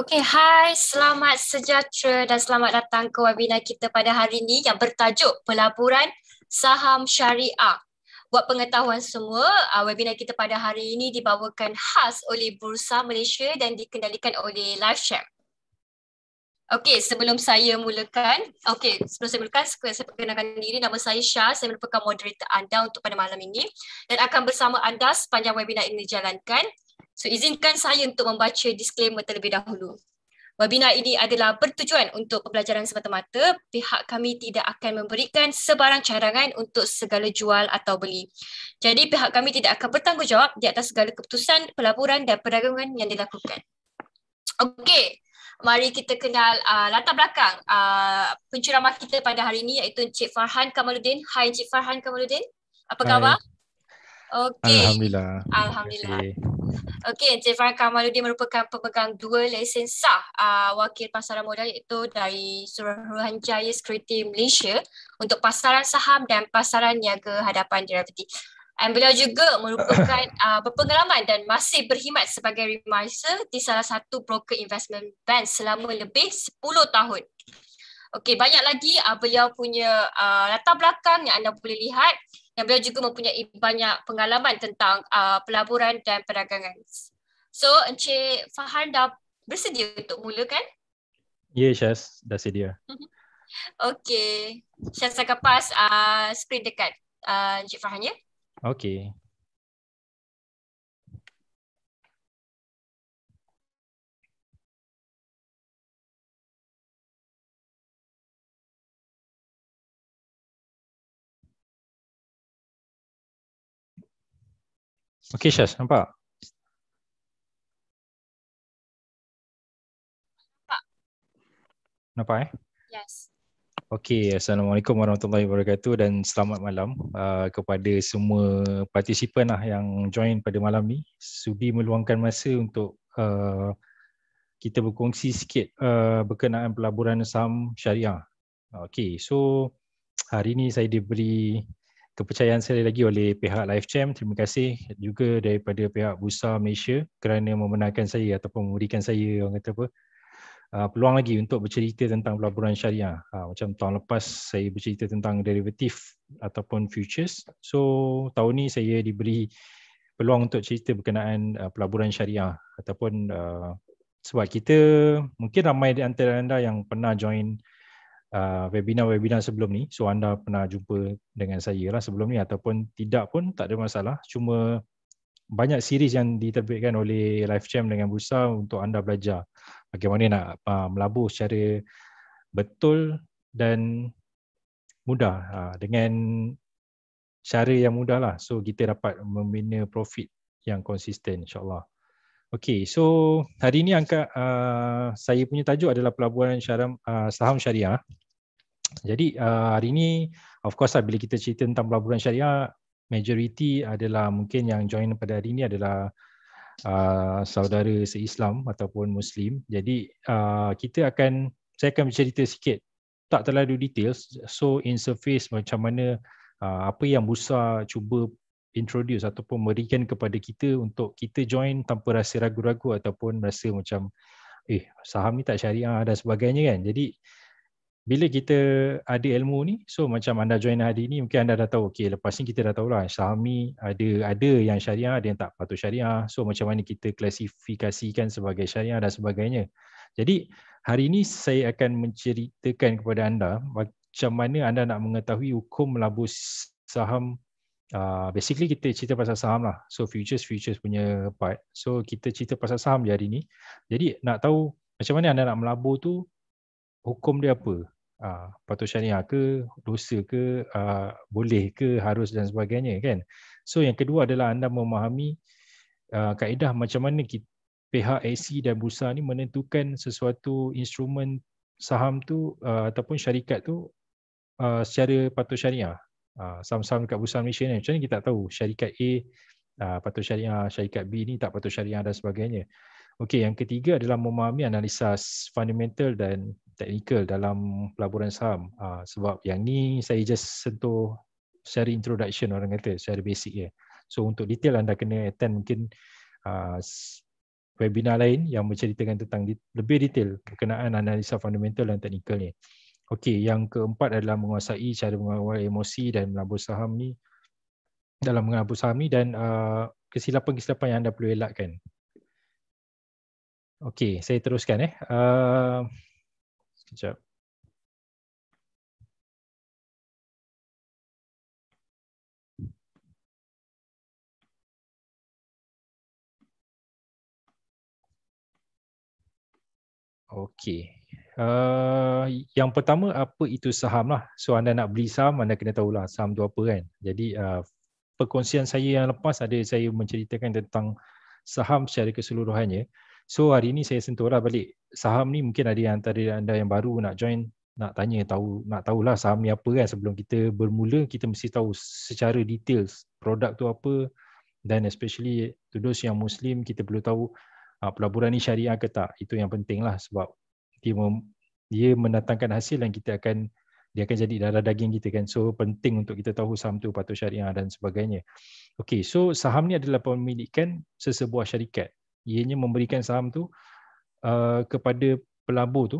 Okay, hai, selamat sejahtera dan selamat datang ke webinar kita pada hari ini yang bertajuk Pelaburan Saham Syariah. Buat pengetahuan semua, ah, webinar kita pada hari ini dibawakan khas oleh Bursa Malaysia dan dikendalikan oleh LiveShare. Okey, sebelum saya mulakan, okey, sebelum saya mulakan, saya perkenalkan diri nama saya Syah, saya merupakan moderator anda untuk pada malam ini dan akan bersama anda sepanjang webinar ini dijalankan. So izinkan saya untuk membaca disclaimer terlebih dahulu. Webinar ini adalah bertujuan untuk pembelajaran semata-mata. Pihak kami tidak akan memberikan sebarang cadangan untuk segala jual atau beli. Jadi pihak kami tidak akan bertanggungjawab di atas segala keputusan, pelaburan dan perdagangan yang dilakukan. Okey, mari kita kenal uh, latar belakang uh, penceramah kita pada hari ini iaitu Encik Farhan Kamaluddin. Hai Encik Farhan Kamaluddin, apa khabar? Okey. Alhamdulillah. Alhamdulillah. Okay. Okey, Encik Farah Kamaluddin merupakan pemegang dua lesen sah uh, wakil pasaran modal iaitu dari Suruhanjaya Sekuriti Malaysia untuk pasaran saham dan pasaran niaga hadapan derivatif. Dan beliau juga merupakan uh, berpengalaman dan masih berkhidmat sebagai remiser di salah satu broker investment bank selama lebih 10 tahun. Okey, banyak lagi uh, beliau punya uh, latar belakang yang anda boleh lihat yang beliau juga mempunyai banyak pengalaman tentang uh, pelaburan dan perdagangan. So Encik Fahan dah bersedia untuk mulakan? Ya yeah, Syaz, dah sedia. Mm-hmm. okay, Syaz akan pass uh, screen dekat uh, Encik Fahan ya. Okay. Okey Syaz, nampak? Nampak. Nampak eh? Yes. Okey, Assalamualaikum warahmatullahi wabarakatuh dan selamat malam uh, kepada semua partisipan lah yang join pada malam ni. Sudi meluangkan masa untuk uh, kita berkongsi sikit uh, berkenaan pelaburan saham syariah. Okey, so hari ni saya diberi kepercayaan saya lagi oleh pihak LiveChamp. Terima kasih juga daripada pihak Bursa Malaysia kerana membenarkan saya ataupun memberikan saya orang kata apa uh, peluang lagi untuk bercerita tentang pelaburan syariah. Uh, macam tahun lepas saya bercerita tentang derivatif ataupun futures. So tahun ni saya diberi peluang untuk cerita berkenaan uh, pelaburan syariah ataupun sebab kita mungkin ramai di antara anda yang pernah join uh, webinar-webinar sebelum ni. So anda pernah jumpa dengan saya lah sebelum ni ataupun tidak pun tak ada masalah. Cuma banyak series yang diterbitkan oleh LiveChamp dengan Bursa untuk anda belajar bagaimana nak uh, melabur secara betul dan mudah uh, dengan cara yang mudah lah. So kita dapat membina profit yang konsisten insyaAllah. Okay, so hari ini angka uh, saya punya tajuk adalah pelaburan syaram, uh, saham syariah. Jadi uh, hari ini of course lah, bila kita cerita tentang pelaburan syariah, majority adalah mungkin yang join pada hari ini adalah uh, saudara se-Islam ataupun Muslim. Jadi uh, kita akan saya akan bercerita sikit tak terlalu detail so in surface macam mana uh, apa yang Musa cuba introduce ataupun merikan kepada kita untuk kita join tanpa rasa ragu-ragu ataupun rasa macam eh saham ni tak syariah ah, dan sebagainya kan. Jadi bila kita ada ilmu ni so macam anda join hari ni mungkin anda dah tahu okey lepas ni kita dah tahu lah saham ni ada ada yang syariah ada yang tak patut syariah. So macam mana kita klasifikasikan sebagai syariah dan sebagainya. Jadi hari ni saya akan menceritakan kepada anda macam mana anda nak mengetahui hukum labu saham uh, basically kita cerita pasal saham lah. So futures futures punya part. So kita cerita pasal saham di hari ni. Jadi nak tahu macam mana anda nak melabur tu hukum dia apa? Uh, patut syariah ke dosa ke uh, boleh ke harus dan sebagainya kan so yang kedua adalah anda memahami uh, kaedah macam mana kita, pihak AC dan bursa ni menentukan sesuatu instrumen saham tu uh, ataupun syarikat tu uh, secara patut syariah Ah, saham-saham dekat Bursa Malaysia ni macam ni kita tak tahu syarikat A ah, patut syariah, syarikat B ni tak patut syariah dan sebagainya. Okey, yang ketiga adalah memahami analisa fundamental dan teknikal dalam pelaburan saham. Ah, sebab yang ni saya just sentuh secara introduction orang kata, secara basic ya. So untuk detail anda kena attend mungkin webinar lain yang menceritakan tentang lebih detail berkenaan analisa fundamental dan teknikal ni. Okey, yang keempat adalah menguasai cara mengawal emosi dan melabur saham ni dalam melabur saham ni dan uh, kesilapan-kesilapan uh, yang anda perlu elakkan. Okey, saya teruskan eh. Uh, sekejap. Okey, Eh, yang pertama apa itu saham lah. So anda nak beli saham anda kena tahulah saham tu apa kan. Jadi uh, perkongsian saya yang lepas ada saya menceritakan tentang saham secara keseluruhannya. So hari ini saya sentuhlah balik saham ni mungkin ada yang antara anda yang baru nak join nak tanya tahu nak tahulah saham ni apa kan sebelum kita bermula kita mesti tahu secara details produk tu apa dan especially tudus yang muslim kita perlu tahu uh, pelaburan ni syariah ke tak itu yang penting lah sebab dia mem, dia mendatangkan hasil yang kita akan dia akan jadi darah daging kita kan. So penting untuk kita tahu saham tu patut syariah dan sebagainya. Okey, so saham ni adalah pemilikan sesebuah syarikat. Ianya memberikan saham tu uh, kepada pelabur tu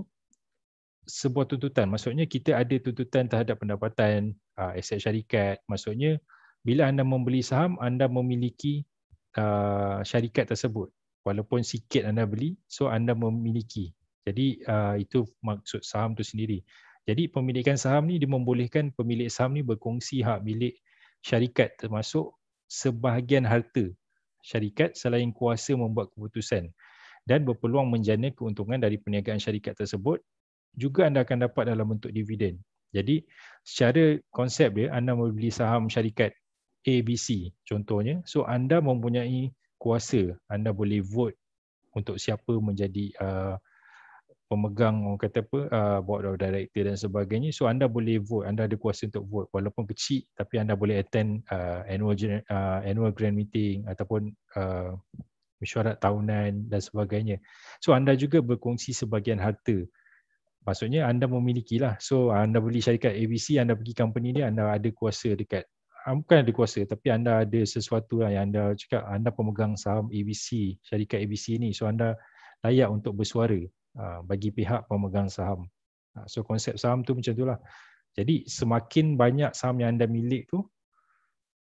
sebuah tuntutan. Maksudnya kita ada tuntutan terhadap pendapatan uh, aset syarikat. Maksudnya bila anda membeli saham, anda memiliki uh, syarikat tersebut. Walaupun sikit anda beli, so anda memiliki jadi uh, itu maksud saham tu sendiri. Jadi pemilikan saham ni dia membolehkan pemilik saham ni berkongsi hak milik syarikat termasuk sebahagian harta syarikat selain kuasa membuat keputusan dan berpeluang menjana keuntungan dari perniagaan syarikat tersebut juga anda akan dapat dalam bentuk dividen. Jadi secara konsep dia anda membeli saham syarikat ABC contohnya so anda mempunyai kuasa anda boleh vote untuk siapa menjadi uh, pemegang orang kata apa uh, board of director dan sebagainya so anda boleh vote anda ada kuasa untuk vote walaupun kecil tapi anda boleh attend uh, annual uh, annual grand meeting ataupun uh, mesyuarat tahunan dan sebagainya so anda juga berkongsi sebahagian harta maksudnya anda memiliki lah so anda beli syarikat ABC anda pergi company dia anda ada kuasa dekat bukan ada kuasa tapi anda ada sesuatu lah yang anda cakap anda pemegang saham ABC syarikat ABC ni so anda layak untuk bersuara Ah, bagi pihak pemegang saham. Ah, so konsep saham tu macam itulah. Jadi semakin banyak saham yang anda milik tu,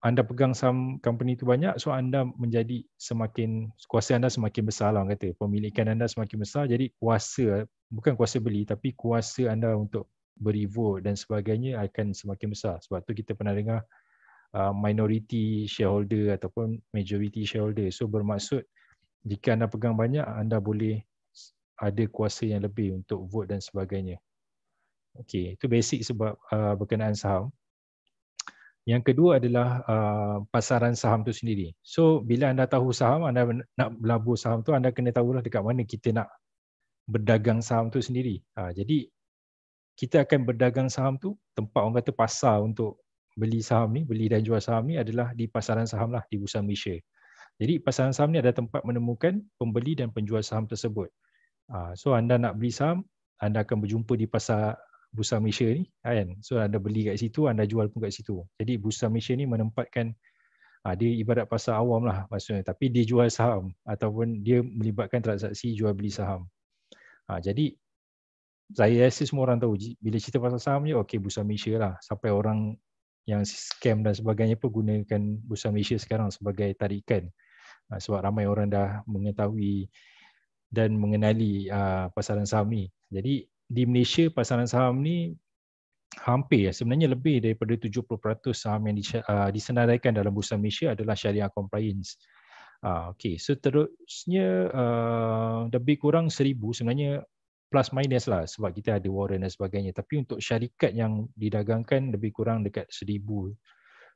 anda pegang saham company tu banyak, so anda menjadi semakin kuasa anda semakin besar lah kata. Pemilikan anda semakin besar, jadi kuasa bukan kuasa beli tapi kuasa anda untuk beri vote dan sebagainya akan semakin besar. Sebab tu kita pernah dengar ah, minority shareholder ataupun majority shareholder. So bermaksud jika anda pegang banyak, anda boleh ada kuasa yang lebih untuk vote dan sebagainya. Okey, itu basic sebab uh, berkenaan saham. Yang kedua adalah uh, pasaran saham tu sendiri. So bila anda tahu saham, anda nak labur saham tu, anda kena tahu lah dekat mana kita nak berdagang saham tu sendiri. Uh, jadi kita akan berdagang saham tu tempat orang kata pasar untuk beli saham ni, beli dan jual saham ni adalah di pasaran saham lah di Bursa Malaysia. Jadi pasaran saham ni ada tempat menemukan pembeli dan penjual saham tersebut. Ah, so anda nak beli saham, anda akan berjumpa di pasar Bursa Malaysia ni ah, kan. So anda beli kat situ, anda jual pun kat situ. Jadi Bursa Malaysia ni menempatkan ah, dia ibarat pasar awam lah maksudnya. Tapi dia jual saham ataupun dia melibatkan transaksi jual beli saham. jadi saya rasa semua orang tahu bila cerita pasal saham ni okay Bursa Malaysia lah sampai orang yang scam dan sebagainya pun gunakan Bursa Malaysia sekarang sebagai tarikan. sebab ramai orang dah mengetahui dan mengenali uh, pasaran saham ni. Jadi di Malaysia pasaran saham ni hampir sebenarnya lebih daripada 70% saham yang uh, disenaraikan dalam bursa Malaysia adalah syariah compliance. Uh, okay. So seterusnya uh, lebih kurang 1000 sebenarnya plus minus lah sebab kita ada warren dan sebagainya tapi untuk syarikat yang didagangkan lebih kurang dekat 1000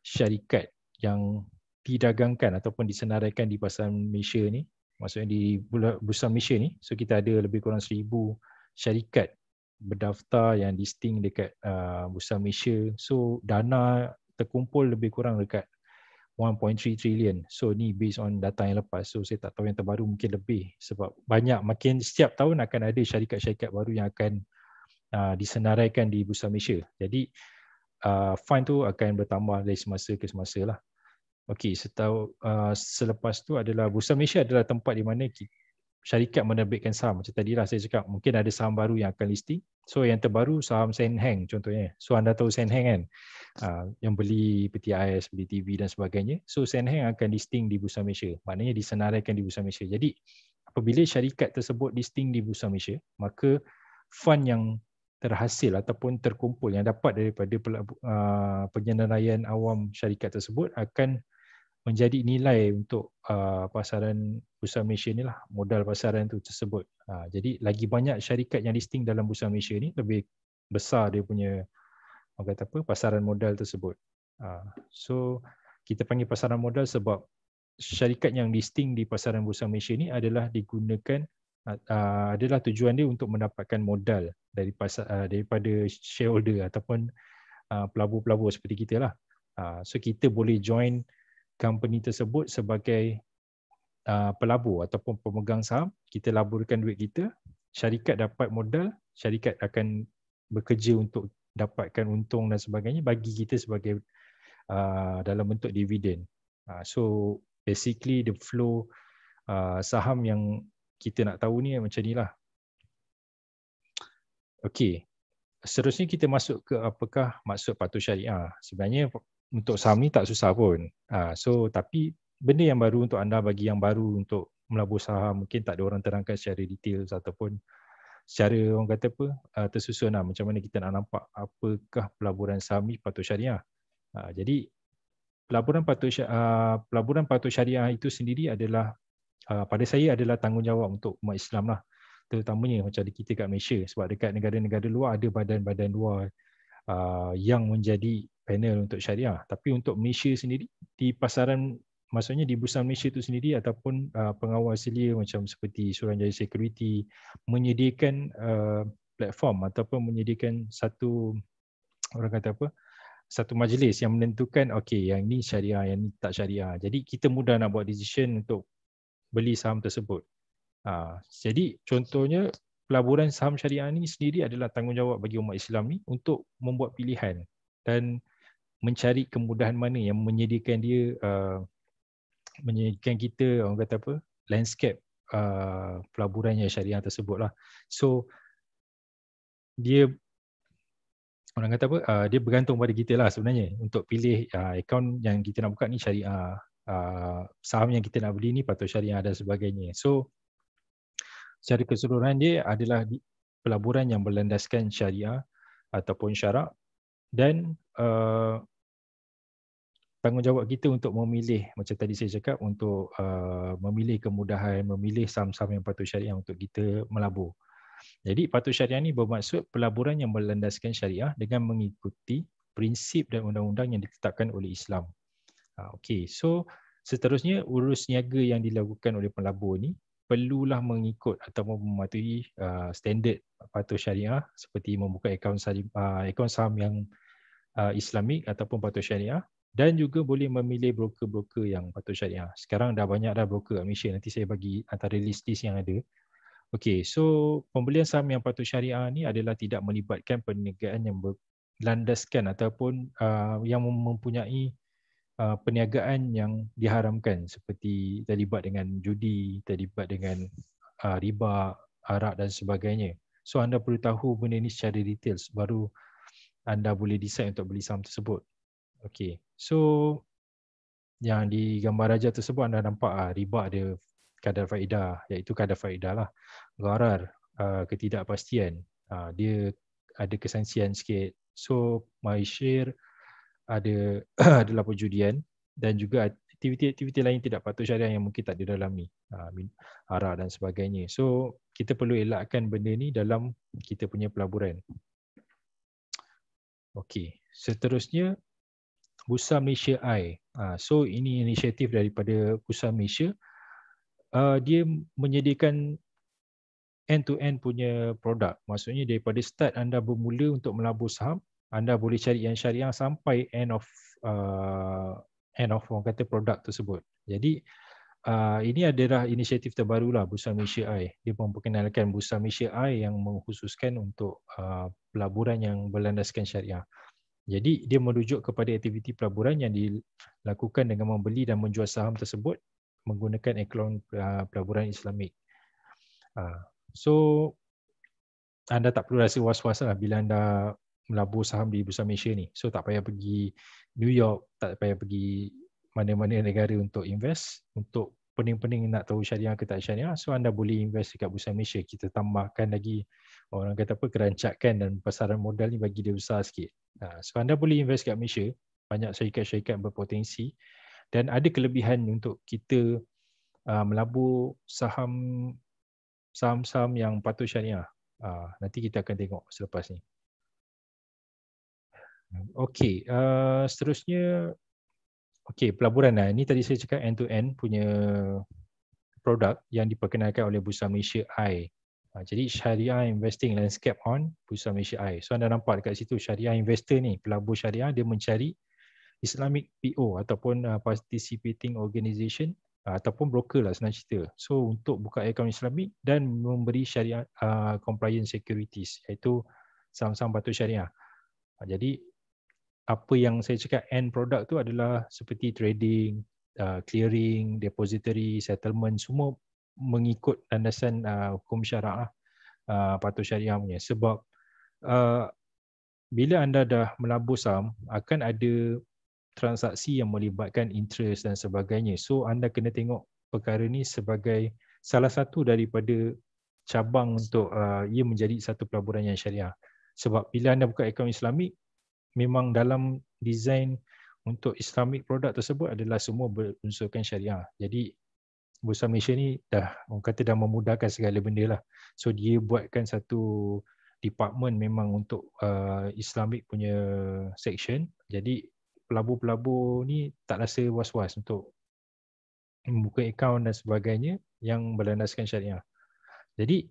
syarikat yang didagangkan ataupun disenaraikan di pasaran Malaysia ni maksudnya di Bursa Malaysia ni so kita ada lebih kurang seribu syarikat berdaftar yang listing dekat uh, Bursa Malaysia so dana terkumpul lebih kurang dekat 1.3 trillion so ni based on data yang lepas so saya tak tahu yang terbaru mungkin lebih sebab banyak makin setiap tahun akan ada syarikat-syarikat baru yang akan uh, disenaraikan di Bursa Malaysia jadi uh, fund tu akan bertambah dari semasa ke semasa lah Okey, setahu uh, selepas tu adalah Bursa Malaysia adalah tempat di mana kita, syarikat menerbitkan saham. Macam tadi lah saya cakap, mungkin ada saham baru yang akan listing. So yang terbaru saham Senheng contohnya. So anda tahu Senheng kan? Uh, yang beli peti ais, beli TV dan sebagainya. So Senheng akan listing di Bursa Malaysia. Maknanya disenaraikan di Bursa Malaysia. Jadi apabila syarikat tersebut listing di Bursa Malaysia, maka fund yang terhasil ataupun terkumpul yang dapat daripada uh, penyenaraian awam syarikat tersebut akan menjadi nilai untuk uh, pasaran Bursa Malaysia ni lah modal pasaran tu tersebut. Uh, jadi lagi banyak syarikat yang listing dalam Bursa Malaysia ni lebih besar dia punya orang kata apa pasaran modal tersebut. Uh, so kita panggil pasaran modal sebab syarikat yang listing di pasaran Bursa Malaysia ni adalah digunakan adalah tujuan dia untuk mendapatkan modal dari daripada daripada shareholder ataupun pelabur-pelabur seperti kita lah. so kita boleh join company tersebut sebagai uh, pelabur ataupun pemegang saham kita laburkan duit kita syarikat dapat modal syarikat akan bekerja untuk dapatkan untung dan sebagainya bagi kita sebagai uh, dalam bentuk dividen uh, so basically the flow uh, saham yang kita nak tahu ni macam ni lah. Okay, seterusnya kita masuk ke apakah maksud patuh syariah sebenarnya untuk saham ni tak susah pun. Uh, so tapi benda yang baru untuk anda bagi yang baru untuk melabur saham mungkin tak ada orang terangkan secara detail ataupun secara orang kata apa uh, tersusun lah macam mana kita nak nampak apakah pelaburan saham ni patut syariah. Uh, jadi pelaburan patut syariah, uh, pelaburan patut syariah itu sendiri adalah uh, pada saya adalah tanggungjawab untuk umat Islam lah terutamanya macam kita kat Malaysia sebab dekat negara-negara luar ada badan-badan luar uh, yang menjadi panel untuk syariah tapi untuk Malaysia sendiri di pasaran maksudnya di Bursa Malaysia itu sendiri ataupun uh, pengawas selia macam seperti Suruhanjaya Security menyediakan uh, platform ataupun menyediakan satu orang kata apa satu majlis yang menentukan okey yang ni syariah yang ni tak syariah jadi kita mudah nak buat decision untuk beli saham tersebut uh, jadi contohnya pelaburan saham syariah ni sendiri adalah tanggungjawab bagi umat Islam ni untuk membuat pilihan dan mencari kemudahan mana yang menyediakan dia uh, menyediakan kita orang kata apa landscape uh, pelaburan yang syariah tersebut lah. So dia orang kata apa uh, dia bergantung pada kita lah sebenarnya untuk pilih uh, account yang kita nak buka ni syariah uh, saham yang kita nak beli ni patut syariah dan sebagainya. So secara keseluruhan dia adalah di, pelaburan yang berlandaskan syariah ataupun syarak dan uh, tanggungjawab kita untuk memilih macam tadi saya cakap untuk uh, memilih kemudahan memilih saham-saham yang patut syariah untuk kita melabur. Jadi patut syariah ni bermaksud pelaburan yang berlandaskan syariah dengan mengikuti prinsip dan undang-undang yang ditetapkan oleh Islam. Uh, ah, okay, so seterusnya urus niaga yang dilakukan oleh pelabur ni perlulah mengikut atau mematuhi uh, standard patut syariah seperti membuka akaun, uh, akaun saham yang uh, islamik ataupun patut syariah dan juga boleh memilih broker-broker yang patut syariah. Sekarang dah banyak dah broker kat Malaysia. Nanti saya bagi antara list-list yang ada. Okey, so pembelian saham yang patut syariah ni adalah tidak melibatkan perniagaan yang berlandaskan ataupun uh, yang mempunyai uh, perniagaan yang diharamkan seperti terlibat dengan judi, terlibat dengan uh, riba, arak dan sebagainya. So anda perlu tahu benda ni secara details baru anda boleh decide untuk beli saham tersebut. Okey. So yang di gambar raja tersebut anda nampak ah, riba ada kadar faedah iaitu kadar faedah lah. Gharar ah, ketidakpastian ah, dia ada kesansian sikit. So Maishir ada adalah perjudian dan juga aktiviti-aktiviti lain tidak patut syariah yang mungkin tak didalami ah, arah dan sebagainya. So kita perlu elakkan benda ni dalam kita punya pelaburan. Okey, seterusnya Pusat Malaysia AI. Ah, so ini inisiatif daripada Pusat Malaysia. Ah, dia menyediakan end-to-end punya produk. Maksudnya daripada start anda bermula untuk melabur saham, anda boleh cari yang syariah sampai end of uh, end of orang kata produk tersebut. Jadi uh, ini adalah inisiatif terbaru lah Bursa Malaysia AI. Dia memperkenalkan Bursa Malaysia AI yang menghususkan untuk uh, pelaburan yang berlandaskan syariah. Jadi dia merujuk kepada aktiviti pelaburan yang dilakukan dengan membeli dan menjual saham tersebut menggunakan iklan ah, pelaburan Islamik. Ah, so anda tak perlu rasa was-was lah bila anda melabur saham di Bursa Malaysia ni. So tak payah pergi New York, tak payah pergi mana-mana negara untuk invest. Untuk pening-pening nak tahu syariah ke tak syariah. So anda boleh invest dekat Bursa Malaysia. Kita tambahkan lagi orang kata apa kerancakan dan pasaran modal ni bagi dia besar sikit. Ha, so anda boleh invest kat Malaysia, banyak syarikat-syarikat berpotensi dan ada kelebihan untuk kita uh, melabur saham saham-saham yang patut syariah. Uh, nanti kita akan tengok selepas ni. Okay, uh, ha, seterusnya okey, pelaburan lah. Ini tadi saya cakap end to end punya produk yang diperkenalkan oleh Bursa Malaysia I. Ha, jadi syariah investing landscape on Bursa Malaysia I. So anda nampak dekat situ syariah investor ni, pelabur syariah dia mencari Islamic PO ataupun uh, participating Organisation uh, ataupun broker lah senang cerita. So untuk buka akaun Islamic dan memberi syariah uh, compliance securities iaitu saham-saham patut syariah. Ha, jadi apa yang saya cakap end product tu adalah seperti trading, uh, clearing, depository, settlement semua mengikut landasan uh, hukum syarak uh, patuh syariah punya. Sebab uh, bila anda dah melabur saham, akan ada transaksi yang melibatkan interest dan sebagainya. So anda kena tengok perkara ni sebagai salah satu daripada cabang untuk uh, ia menjadi satu pelaburan yang syariah. Sebab bila anda buka akaun Islamik, memang dalam design untuk Islamik produk tersebut adalah semua berunsurkan syariah. Jadi Bursa Malaysia ni dah orang kata dah memudahkan segala benda lah. So dia buatkan satu department memang untuk uh, Islamic punya section. Jadi pelabur-pelabur ni tak rasa was-was untuk membuka account dan sebagainya yang berlandaskan syariah. Jadi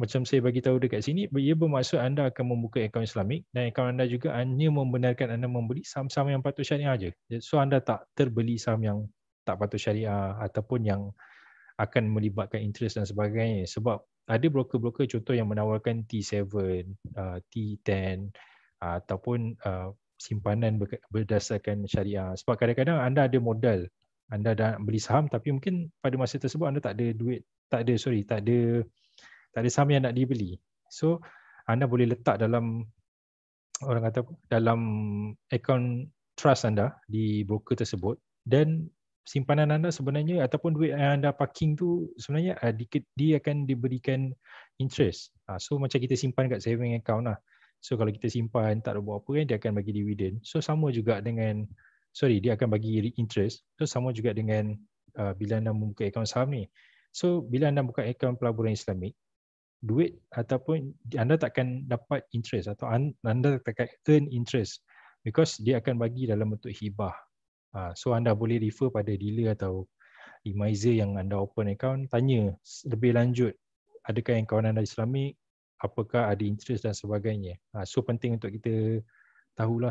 macam saya bagi tahu dekat sini, ia bermaksud anda akan membuka akaun Islamik dan akaun anda juga hanya membenarkan anda membeli saham-saham yang patut syariah aja. So anda tak terbeli saham yang tak patut syariah ataupun yang akan melibatkan interest dan sebagainya sebab ada broker-broker contoh yang menawarkan T7, uh, T10 uh, ataupun uh, simpanan berdasarkan syariah sebab kadang-kadang anda ada modal anda dah beli saham tapi mungkin pada masa tersebut anda tak ada duit tak ada sorry tak ada tak ada saham yang nak dibeli so anda boleh letak dalam orang kata dalam account trust anda di broker tersebut dan simpanan anda sebenarnya ataupun duit yang anda parking tu sebenarnya uh, dia akan diberikan interest. Uh, so macam kita simpan kat saving account lah. So kalau kita simpan tak ada buat apa kan dia akan bagi dividend. So sama juga dengan sorry dia akan bagi interest. So sama juga dengan uh, bila anda membuka account saham ni. So bila anda buka account pelaburan Islamik duit ataupun anda takkan dapat interest atau anda takkan earn interest because dia akan bagi dalam bentuk hibah Ah, so anda boleh refer pada dealer atau Imaizer yang anda open account Tanya lebih lanjut Adakah yang kawan anda islamik Apakah ada interest dan sebagainya ah, So penting untuk kita Tahulah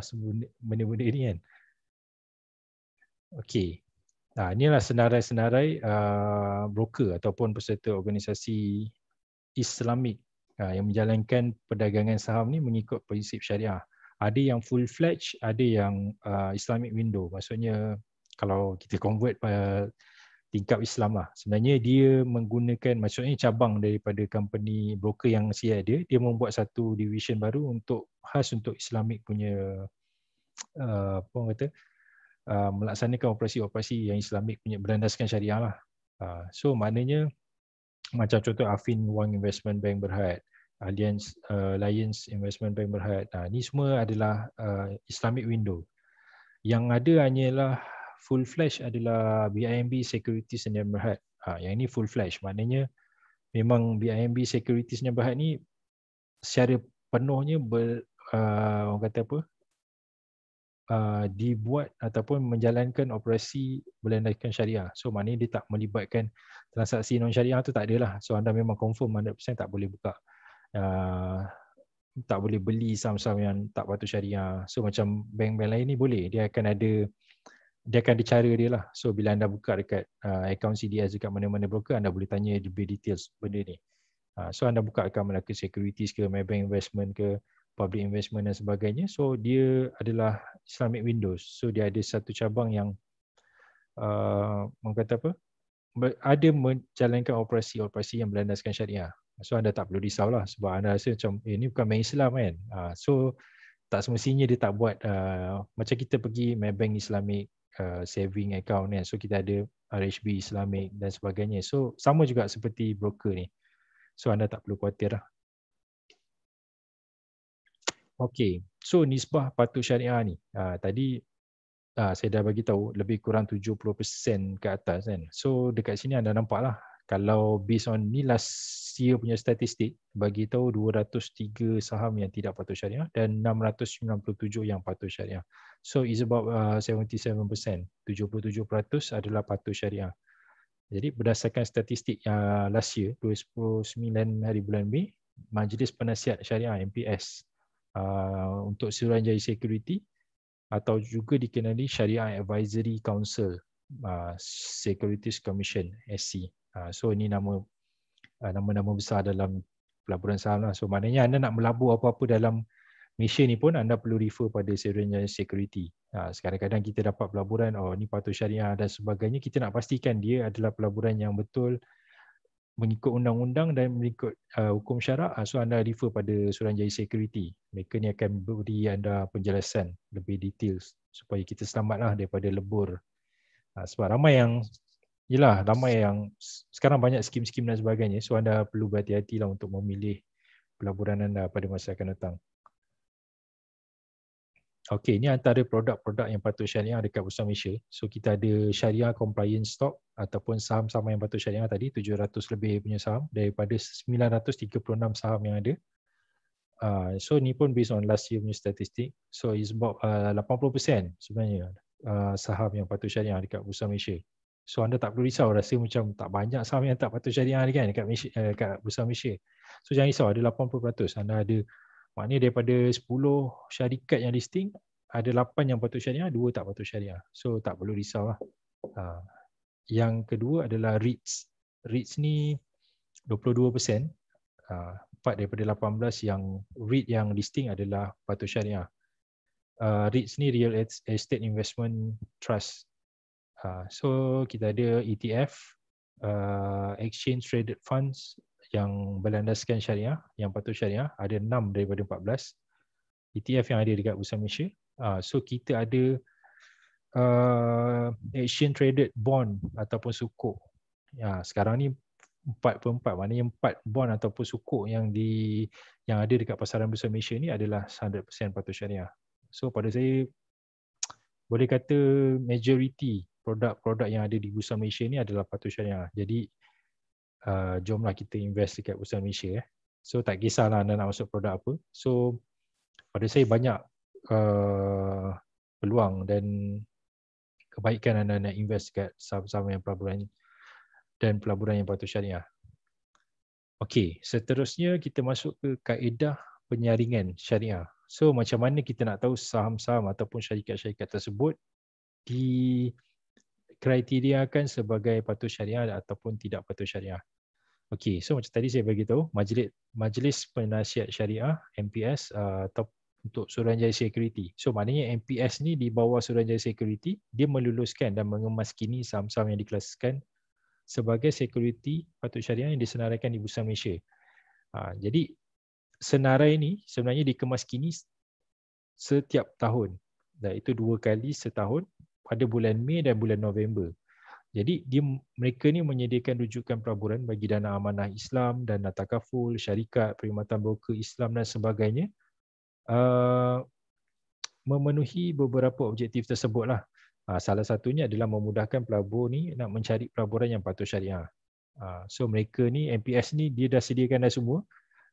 benda-benda ini kan Okay Nah, inilah senarai-senarai uh, broker ataupun peserta organisasi Islamik uh, yang menjalankan perdagangan saham ni mengikut prinsip syariah ada yang full fledged ada yang uh, islamic window maksudnya kalau kita convert pada uh, tingkap Islam lah. Sebenarnya dia menggunakan maksudnya cabang daripada company broker yang si ada, dia membuat satu division baru untuk khas untuk Islamic punya uh, apa orang kata uh, melaksanakan operasi-operasi yang Islamic punya berlandaskan syariah lah. Uh, so maknanya macam contoh Afin Wang Investment Bank Berhad, uh, Alliance uh, Alliance Investment Bank Berhad. Nah, ini semua adalah uh, Islamic window. Yang ada hanyalah full flash adalah BIMB Securities and Berhad. Uh, ah, yang ini full flash. Maknanya memang BIMB Securities and Berhad ni secara penuhnya ber, uh, orang kata apa? Uh, dibuat ataupun menjalankan operasi berlandaskan syariah. So maknanya dia tak melibatkan transaksi non syariah tu tak adalah. So anda memang confirm 100% tak boleh buka uh, tak boleh beli saham-saham yang tak patut syariah. So macam bank-bank lain ni boleh. Dia akan ada dia akan ada dia lah. So bila anda buka dekat uh, account CDS dekat mana-mana broker, anda boleh tanya lebih details benda ni. Uh, so anda buka account Melaka Securities ke, Maybank Investment ke, Public Investment dan sebagainya. So dia adalah Islamic Windows. So dia ada satu cabang yang uh, mengkata apa? ada menjalankan operasi-operasi yang berlandaskan syariah. So anda tak perlu risau lah sebab anda rasa macam eh, ini bukan main Islam kan. Uh, so tak semestinya dia tak buat uh, macam kita pergi main bank Islamic uh, saving account kan. So kita ada RHB Islamic dan sebagainya. So sama juga seperti broker ni. So anda tak perlu khawatir lah. Okay. So nisbah patut syariah ni. Uh, tadi Uh, saya dah bagi tahu lebih kurang 70% ke atas kan. So dekat sini anda nampak lah kalau based on ni last year punya statistik bagi tahu 203 saham yang tidak patuh syariah dan 697 yang patuh syariah. So is about uh, 77%, 77% adalah patuh syariah. Jadi berdasarkan statistik uh, last year 29 hari bulan Mei, Majlis Penasihat Syariah MPS uh, untuk Suruhanjaya Security atau juga dikenali Syariah Advisory Council uh, Securities Commission SC. Ah, so ini nama ah, nama-nama besar dalam pelaburan saham lah. So maknanya anda nak melabur apa-apa dalam Malaysia ni pun anda perlu refer pada sebenarnya Security. Ha, ah, sekarang kadang kita dapat pelaburan, oh ni patut syariah dan sebagainya, kita nak pastikan dia adalah pelaburan yang betul mengikut undang-undang dan mengikut uh, hukum syarak, ha, so anda refer pada Suruhanjaya Security. Mereka ni akan beri anda penjelasan lebih detail supaya kita selamatlah daripada lebur. Ha, sebab ramai yang Yelah ramai yang sekarang banyak skim-skim dan sebagainya so anda perlu berhati-hati lah untuk memilih pelaburan anda pada masa akan datang. Okey, ini antara produk-produk yang patut syariah dekat Bursa Malaysia. So kita ada syariah compliance stock ataupun saham-saham yang patut syariah tadi, 700 lebih punya saham daripada 936 saham yang ada. Ah, so ni pun based on last year punya statistik. So it's about 80% ah, sebenarnya ah, saham yang patut syariah dekat Bursa Malaysia. So anda tak perlu risau rasa macam tak banyak saham yang tak patut syariah ni kan dekat Malaysia, eh, dekat Bursa Malaysia. So jangan risau ada 80% anda ada maknanya daripada 10 syarikat yang listing ada 8 yang patut syariah, 2 tak patut syariah. So tak perlu risau lah. Ha. Yang kedua adalah REITs. REITs ni 22%. Ha. 4 daripada 18 yang REIT yang listing adalah patut syariah. Uh, REITs ni Real Estate Investment Trust Ah, so kita ada ETF uh, exchange traded funds yang berlandaskan syariah yang patut syariah ada 6 daripada 14 ETF yang ada dekat Bursa Malaysia uh, so kita ada uh, exchange traded bond ataupun sukuk ya uh, sekarang ni 4 per 4 maknanya 4 bond ataupun sukuk yang di yang ada dekat pasaran Bursa Malaysia ni adalah 100% patut syariah so pada saya boleh kata majority produk-produk yang ada di Bursa Malaysia ni adalah patut syariah. Jadi uh, jomlah kita invest dekat Bursa Malaysia eh. So tak kisahlah anda nak masuk produk apa. So pada saya banyak uh, peluang dan kebaikan anda nak invest dekat saham-saham yang pelaburan dan pelaburan yang patut syariah. Okey, seterusnya kita masuk ke kaedah penyaringan syariah. So macam mana kita nak tahu saham-saham ataupun syarikat-syarikat tersebut di Kriteria kan sebagai patuh syariah ataupun tidak patuh syariah. Okey, so macam tadi saya bagi beritahu, Majlis, Majlis Penasihat Syariah, MPS, uh, atau uh, untuk Suruhanjaya Security. So maknanya MPS ni di bawah Suruhanjaya Security, dia meluluskan dan mengemaskini saham-saham yang dikelaskan sebagai security patuh syariah yang disenaraikan di Bursa Malaysia. Uh, jadi senarai ini sebenarnya dikemaskini setiap tahun. Dan itu dua kali setahun pada bulan Mei dan bulan November. Jadi dia, mereka ni menyediakan rujukan pelaburan bagi dana amanah Islam, dana takaful, syarikat, perkhidmatan broker Islam dan sebagainya uh, memenuhi beberapa objektif tersebut lah. Uh, salah satunya adalah memudahkan pelabur ni nak mencari pelaburan yang patut syariah. Uh, so mereka ni, MPS ni dia dah sediakan dah semua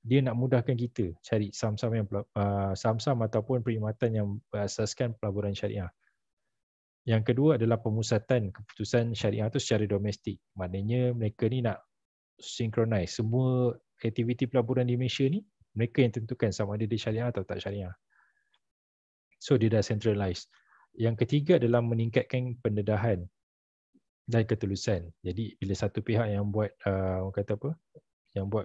dia nak mudahkan kita cari saham-saham yang uh, saham ataupun perkhidmatan yang berasaskan pelaburan syariah. Yang kedua adalah pemusatan keputusan syariah itu secara domestik. Maknanya mereka ni nak sinkronis semua aktiviti pelaburan di Malaysia ni mereka yang tentukan sama ada di syariah atau tak syariah. So dia dah centralized. Yang ketiga adalah meningkatkan pendedahan dan ketulusan. Jadi bila satu pihak yang buat uh, orang kata apa? yang buat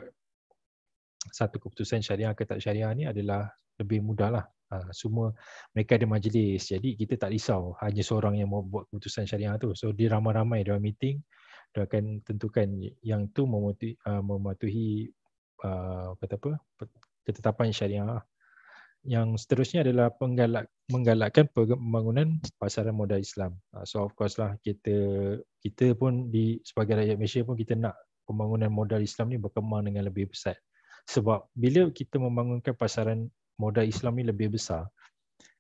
satu keputusan syariah ke tak syariah ni adalah lebih mudahlah Ha, semua mereka ada majlis jadi kita tak risau hanya seorang yang mau buat keputusan syariah tu so dia ramai-ramai dalam meeting dia akan tentukan yang tu ha, mematuhi, mematuhi kata apa ketetapan syariah yang seterusnya adalah penggalak, menggalakkan pembangunan pasaran modal Islam. Ha, so of course lah kita kita pun di sebagai rakyat Malaysia pun kita nak pembangunan modal Islam ni berkembang dengan lebih besar. Sebab bila kita membangunkan pasaran modal Islam ni lebih besar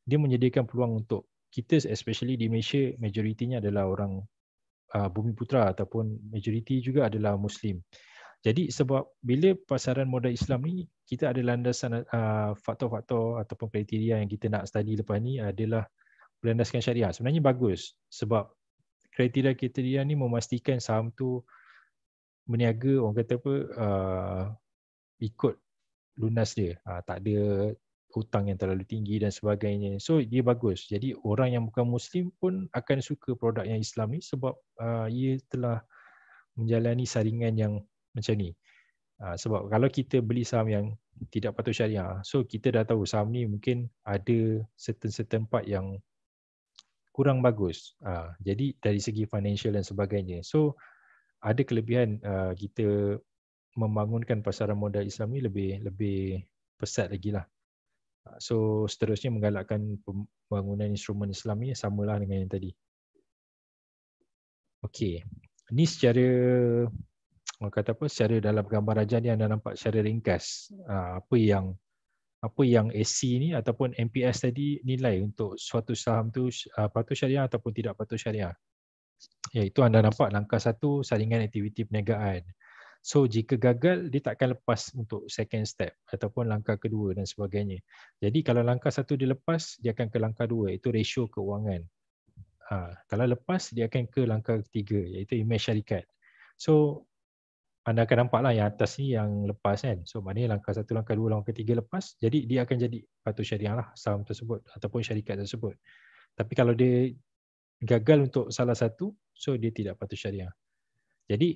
dia menyediakan peluang untuk kita especially di Malaysia majoritinya adalah orang uh, bumi putra ataupun majoriti juga adalah muslim jadi sebab bila pasaran modal Islam ni kita ada landasan uh, faktor-faktor ataupun kriteria yang kita nak study lepas ni adalah berlandaskan syariah sebenarnya bagus sebab kriteria-kriteria ni memastikan saham tu meniaga orang kata apa uh, ikut lunas dia uh, tak ada hutang yang terlalu tinggi dan sebagainya. So dia bagus. Jadi orang yang bukan muslim pun akan suka produk yang Islam ni sebab uh, ia telah menjalani saringan yang macam ni. Uh, sebab kalau kita beli saham yang tidak patut syariah, so kita dah tahu saham ni mungkin ada certain-certain part yang kurang bagus. Uh, jadi dari segi financial dan sebagainya. So ada kelebihan uh, kita membangunkan pasaran modal Islam ni lebih lebih pesat lagi lah. Ah, so seterusnya menggalakkan pembangunan instrumen Islam ni samalah dengan yang tadi. Okey. ini secara orang kata apa secara dalam gambar rajah ni anda nampak secara ringkas ah, apa yang apa yang AC ni ataupun MPS tadi nilai untuk suatu saham tu ah, patut syariah ataupun tidak patut syariah. Ya itu anda nampak langkah satu saringan aktiviti perniagaan. So jika gagal, dia tak akan lepas untuk second step ataupun langkah kedua dan sebagainya. Jadi kalau langkah satu dia lepas, dia akan ke langkah dua iaitu ratio keuangan. Ha, kalau lepas, dia akan ke langkah ketiga iaitu image syarikat. So anda akan nampak lah yang atas ni yang lepas kan. So maknanya langkah satu, langkah dua, langkah ketiga lepas. Jadi dia akan jadi patut syariah lah saham tersebut ataupun syarikat tersebut. Tapi kalau dia gagal untuk salah satu, so dia tidak patut syariah. Jadi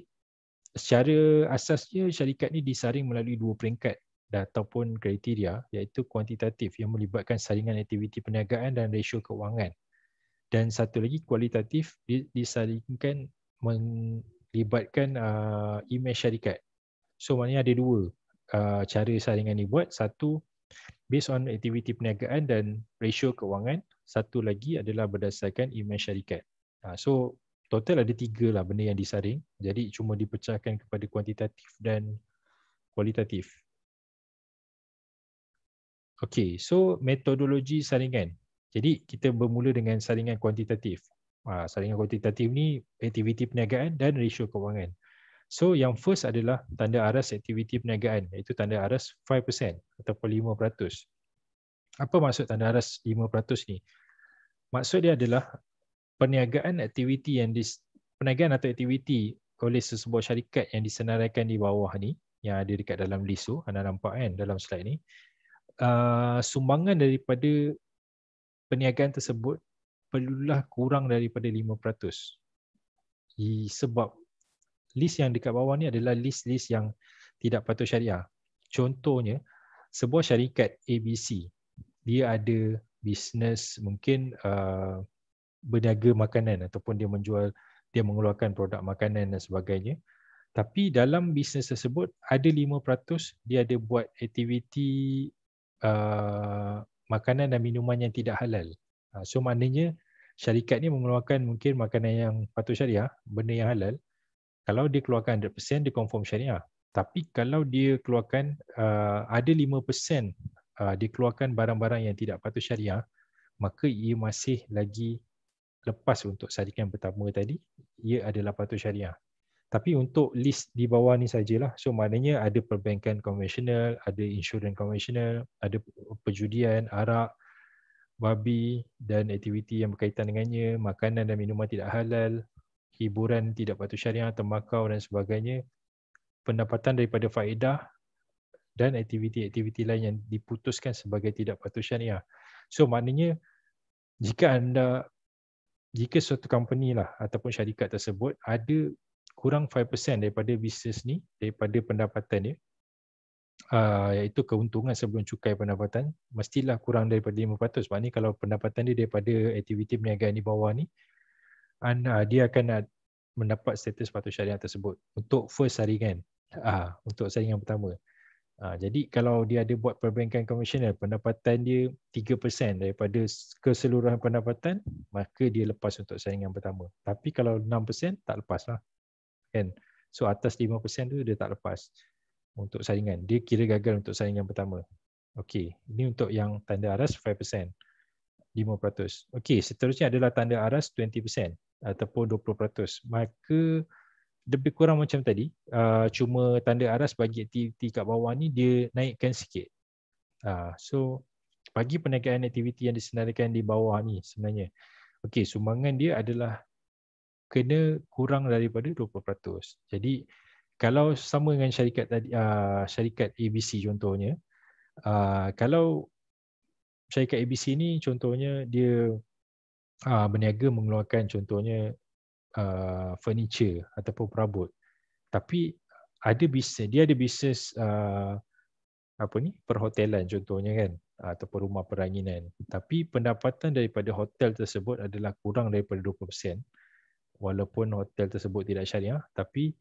secara asasnya syarikat ni disaring melalui dua peringkat ataupun kriteria iaitu kuantitatif yang melibatkan saringan aktiviti perniagaan dan ratio keuangan dan satu lagi kualitatif disaringkan melibatkan uh, imej syarikat. So maknanya ada dua uh, cara saringan ni buat. Satu based on aktiviti perniagaan dan ratio keuangan. Satu lagi adalah berdasarkan imej syarikat. Uh, so total ada tiga lah benda yang disaring. Jadi cuma dipecahkan kepada kuantitatif dan kualitatif. Okay, so metodologi saringan. Jadi kita bermula dengan saringan kuantitatif. Ha, saringan kuantitatif ni aktiviti perniagaan dan ratio kewangan. So yang first adalah tanda aras aktiviti perniagaan iaitu tanda aras 5% ataupun 5%. Apa maksud tanda aras 5% ni? Maksud dia adalah perniagaan aktiviti yang dis, perniagaan atau aktiviti oleh sesebuah syarikat yang disenaraikan di bawah ni yang ada dekat dalam list tu anda nampak kan dalam slide ni uh, sumbangan daripada perniagaan tersebut perlulah kurang daripada 5% sebab list yang dekat bawah ni adalah list-list yang tidak patut syariah contohnya sebuah syarikat ABC dia ada bisnes mungkin uh, berniaga makanan ataupun dia menjual dia mengeluarkan produk makanan dan sebagainya tapi dalam bisnes tersebut ada 5% dia ada buat aktiviti uh, makanan dan minuman yang tidak halal uh, so maknanya syarikat ni mengeluarkan mungkin makanan yang patut syariah benda yang halal kalau dia keluarkan 100% dia confirm syariah tapi kalau dia keluarkan uh, ada 5% uh, dia keluarkan barang-barang yang tidak patut syariah maka ia masih lagi lepas untuk sarikan pertama tadi ia adalah patut syariah tapi untuk list di bawah ni sajalah so maknanya ada perbankan konvensional ada insurans konvensional ada perjudian arak babi dan aktiviti yang berkaitan dengannya makanan dan minuman tidak halal hiburan tidak patut syariah tembakau dan sebagainya pendapatan daripada faedah dan aktiviti-aktiviti lain yang diputuskan sebagai tidak patut syariah. So maknanya jika anda jika suatu company lah ataupun syarikat tersebut ada kurang 5% daripada bisnes ni daripada pendapatan dia uh, iaitu keuntungan sebelum cukai pendapatan mestilah kurang daripada 5% maknanya kalau pendapatan dia daripada aktiviti perniagaan di bawah ni uh, dia akan mendapat status patut syariah tersebut untuk first saringan uh, untuk saringan pertama Ha, jadi kalau dia ada buat perbankan konvensional, pendapatan dia 3% daripada keseluruhan pendapatan, maka dia lepas untuk saingan pertama. Tapi kalau 6%, tak lepas lah. Kan? So atas 5% tu dia tak lepas untuk saingan. Dia kira gagal untuk saingan pertama. Okey, ini untuk yang tanda aras 5%. 5%. Okey, seterusnya adalah tanda aras 20% ataupun 20%. Maka lebih kurang macam tadi uh, cuma tanda aras bagi aktiviti kat bawah ni dia naikkan sikit uh, so bagi penegakan aktiviti yang disenaraikan di bawah ni sebenarnya okey sumbangan dia adalah kena kurang daripada 20% jadi kalau sama dengan syarikat tadi uh, syarikat ABC contohnya uh, kalau syarikat ABC ni contohnya dia uh, berniaga mengeluarkan contohnya uh, furniture ataupun perabot. Tapi ada bisnes, dia ada bisnes uh, apa ni? perhotelan contohnya kan ataupun rumah peranginan. Tapi pendapatan daripada hotel tersebut adalah kurang daripada 20%. Walaupun hotel tersebut tidak syariah tapi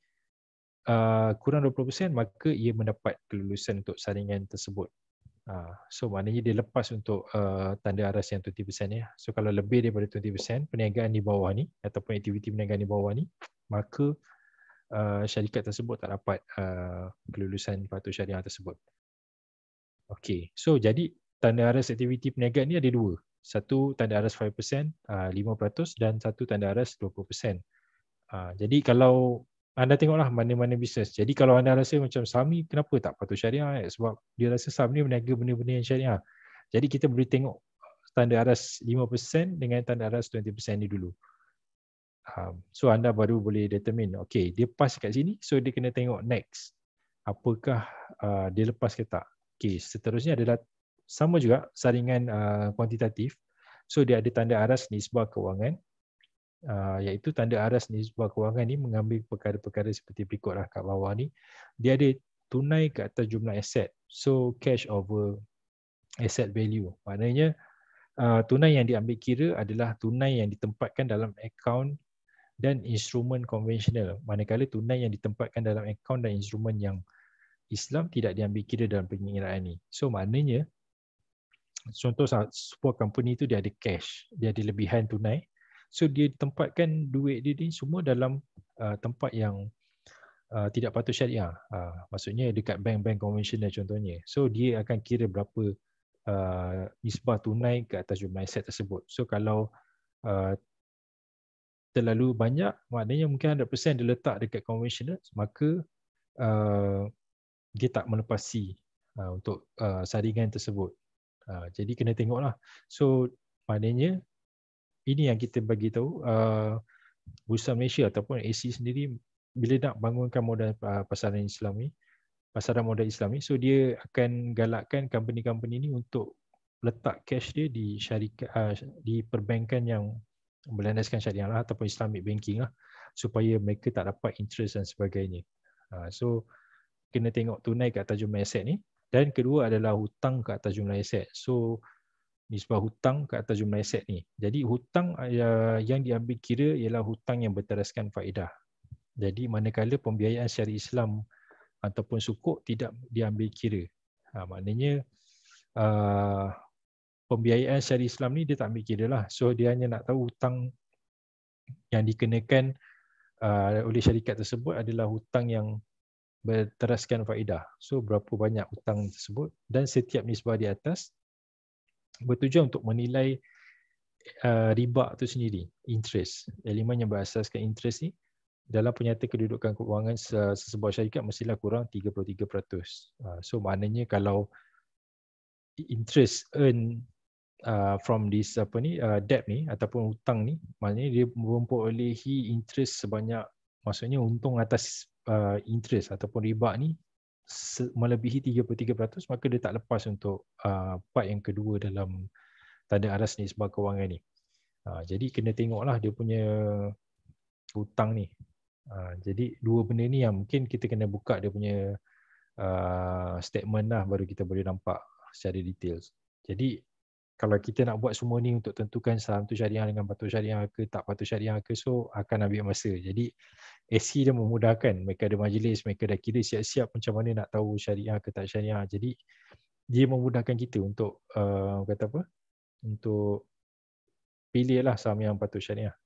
uh, kurang 20% maka ia mendapat kelulusan untuk saringan tersebut Ah, so maknanya dia lepas untuk uh, tanda aras yang 20% ya. So kalau lebih daripada 20% perniagaan di bawah ni ataupun aktiviti perniagaan di bawah ni maka uh, syarikat tersebut tak dapat uh, kelulusan patut syariah tersebut. Okay, so jadi tanda aras aktiviti perniagaan ni ada dua. Satu tanda aras 5%, uh, 5% dan satu tanda aras 20%. Uh, ah, jadi kalau anda tengoklah mana-mana bisnes. Jadi kalau anda rasa macam Sami kenapa tak patut syariah eh? sebab dia rasa Sami ni berniaga benda-benda yang syariah. Jadi kita boleh tengok tanda aras 5% dengan tanda aras 20% ni dulu. Um, so anda baru boleh determine okay dia pass kat sini so dia kena tengok next. Apakah uh, dia lepas ke tak. Okay seterusnya adalah sama juga saringan uh, kuantitatif. Uh, so dia ada tanda aras nisbah kewangan Ah, iaitu tanda aras ni sebuah kewangan ni mengambil perkara-perkara seperti berikutlah kat bawah ni. Dia ada tunai ke atas jumlah aset. So cash over asset value. Maknanya uh, tunai yang diambil kira adalah tunai yang ditempatkan dalam akaun dan instrumen konvensional. Manakala tunai yang ditempatkan dalam akaun dan instrumen yang Islam tidak diambil kira dalam pengiraan ini. So maknanya contoh sebuah company itu dia ada cash, dia ada lebihan tunai. So dia tempatkan duit dia ni semua dalam uh, tempat yang uh, tidak patut syariah. Uh, maksudnya dekat bank-bank konvensional contohnya. So dia akan kira berapa uh, nisbah tunai ke atas jumlah aset tersebut. So kalau uh, terlalu banyak, maknanya mungkin 100% dia letak dekat konvensional, maka uh, dia tak melepasi uh, untuk uh, saringan tersebut. Uh, jadi kena tengoklah. So maknanya ini yang kita bagi tahu uh, Bursa Malaysia ataupun AC sendiri bila nak bangunkan modal uh, pasaran Islam ni pasaran modal Islam ni so dia akan galakkan company-company ni untuk letak cash dia di syarikat uh, di perbankan yang berlandaskan syariah lah, ataupun Islamic banking lah supaya mereka tak dapat interest dan sebagainya. Uh, so kena tengok tunai kat atas aset ni dan kedua adalah hutang kat atas aset. So nisbah hutang ke atas jumlah aset ni. Jadi hutang ya, yang diambil kira ialah hutang yang berteraskan faedah. Jadi manakala pembiayaan syariah Islam ataupun sukuk tidak diambil kira. Ha, maknanya uh, pembiayaan syariah Islam ni dia tak ambil kira lah. So dia hanya nak tahu hutang yang dikenakan uh, oleh syarikat tersebut adalah hutang yang berteraskan faedah. So berapa banyak hutang tersebut dan setiap nisbah di atas bertujuan untuk menilai uh, riba itu sendiri, interest. Elemen yang berasaskan interest ni dalam penyata kedudukan kewangan sesebuah syarikat mestilah kurang 33%. Uh, so maknanya kalau interest earn uh, from this apa ni uh, debt ni ataupun hutang ni maknanya dia memperolehi interest sebanyak maksudnya untung atas uh, interest ataupun riba ni melebihi 33% maka dia tak lepas untuk uh, part yang kedua dalam tanda aras ni nisbah kewangan ni. Uh, jadi kena tengoklah dia punya hutang ni. Uh, jadi dua benda ni yang mungkin kita kena buka dia punya statement lah baru kita boleh nampak secara details. Jadi kalau kita nak buat semua ni untuk tentukan saham tu syariah dengan patut syariah ke tak patut syariah ke so akan ambil masa. Jadi SC dia memudahkan mereka ada majlis, mereka dah kira siap-siap macam mana nak tahu syariah ke tak syariah. Jadi dia memudahkan kita untuk uh, kata apa? Untuk pilihlah saham yang patut syariah.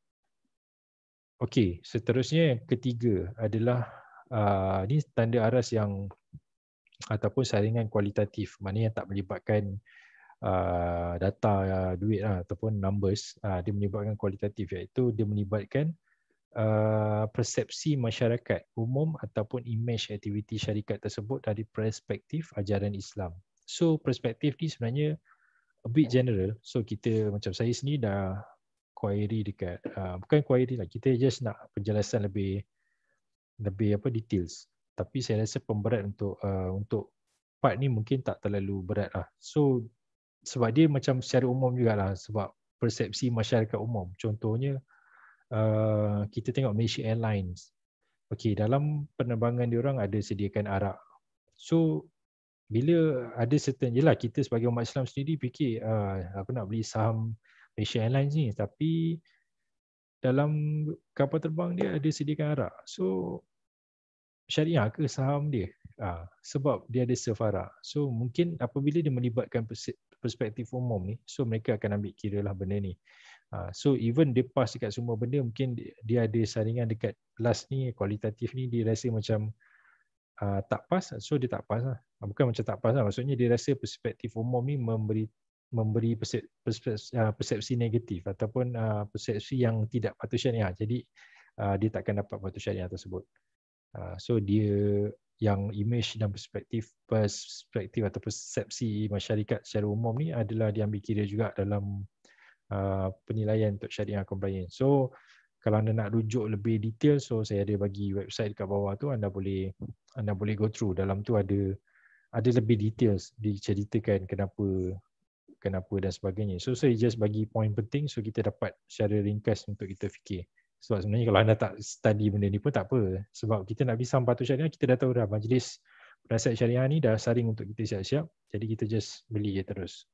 Okey, seterusnya yang ketiga adalah uh, ini tanda aras yang ataupun saringan kualitatif maknanya tak melibatkan Uh, data uh, duit lah, ataupun numbers uh, dia menyebabkan kualitatif iaitu dia melibatkan persepsi masyarakat umum ataupun image aktiviti syarikat tersebut dari perspektif ajaran Islam. So perspektif ni sebenarnya a bit general. So kita macam saya sendiri dah query dekat uh, bukan query lah kita just nak penjelasan lebih lebih apa details. Tapi saya rasa pemberat untuk uh, untuk part ni mungkin tak terlalu berat lah. So sebab dia macam secara umum juga lah sebab persepsi masyarakat umum. Contohnya uh, kita tengok Malaysia Airlines. Okey, dalam penerbangan dia orang ada sediakan arak. So bila ada certain jelah kita sebagai umat Islam sendiri fikir uh, apa nak beli saham Malaysia Airlines ni tapi dalam kapal terbang dia ada sediakan arak. So syariah ke saham dia? Uh, sebab dia ada safara. So mungkin apabila dia melibatkan perspektif umum ni so mereka akan ambil kira lah benda ni ah, so even dia pass dekat semua benda mungkin dia ada saringan dekat last ni kualitatif ni dia rasa macam uh, tak pas lah. so dia tak pas lah ah, bukan macam tak pas lah maksudnya dia rasa perspektif umum ni memberi memberi persepsi, persepsi negatif ataupun uh, persepsi yang tidak patut syariah jadi uh, dia takkan dapat patut syariah tersebut uh, so dia yang image dan perspektif perspektif atau persepsi masyarakat secara umum ni adalah diambil kira juga dalam uh, penilaian untuk syariah compliance. So kalau anda nak rujuk lebih detail so saya ada bagi website dekat bawah tu anda boleh anda boleh go through dalam tu ada ada lebih details diceritakan kenapa kenapa dan sebagainya. So saya just bagi poin penting so kita dapat secara ringkas untuk kita fikir. Sebab sebenarnya kalau anda tak study benda ni pun tak apa. Sebab kita nak pisah empat syariah, kita dah tahu dah majlis perasaan syariah ni dah saring untuk kita siap-siap. Jadi kita just beli je terus.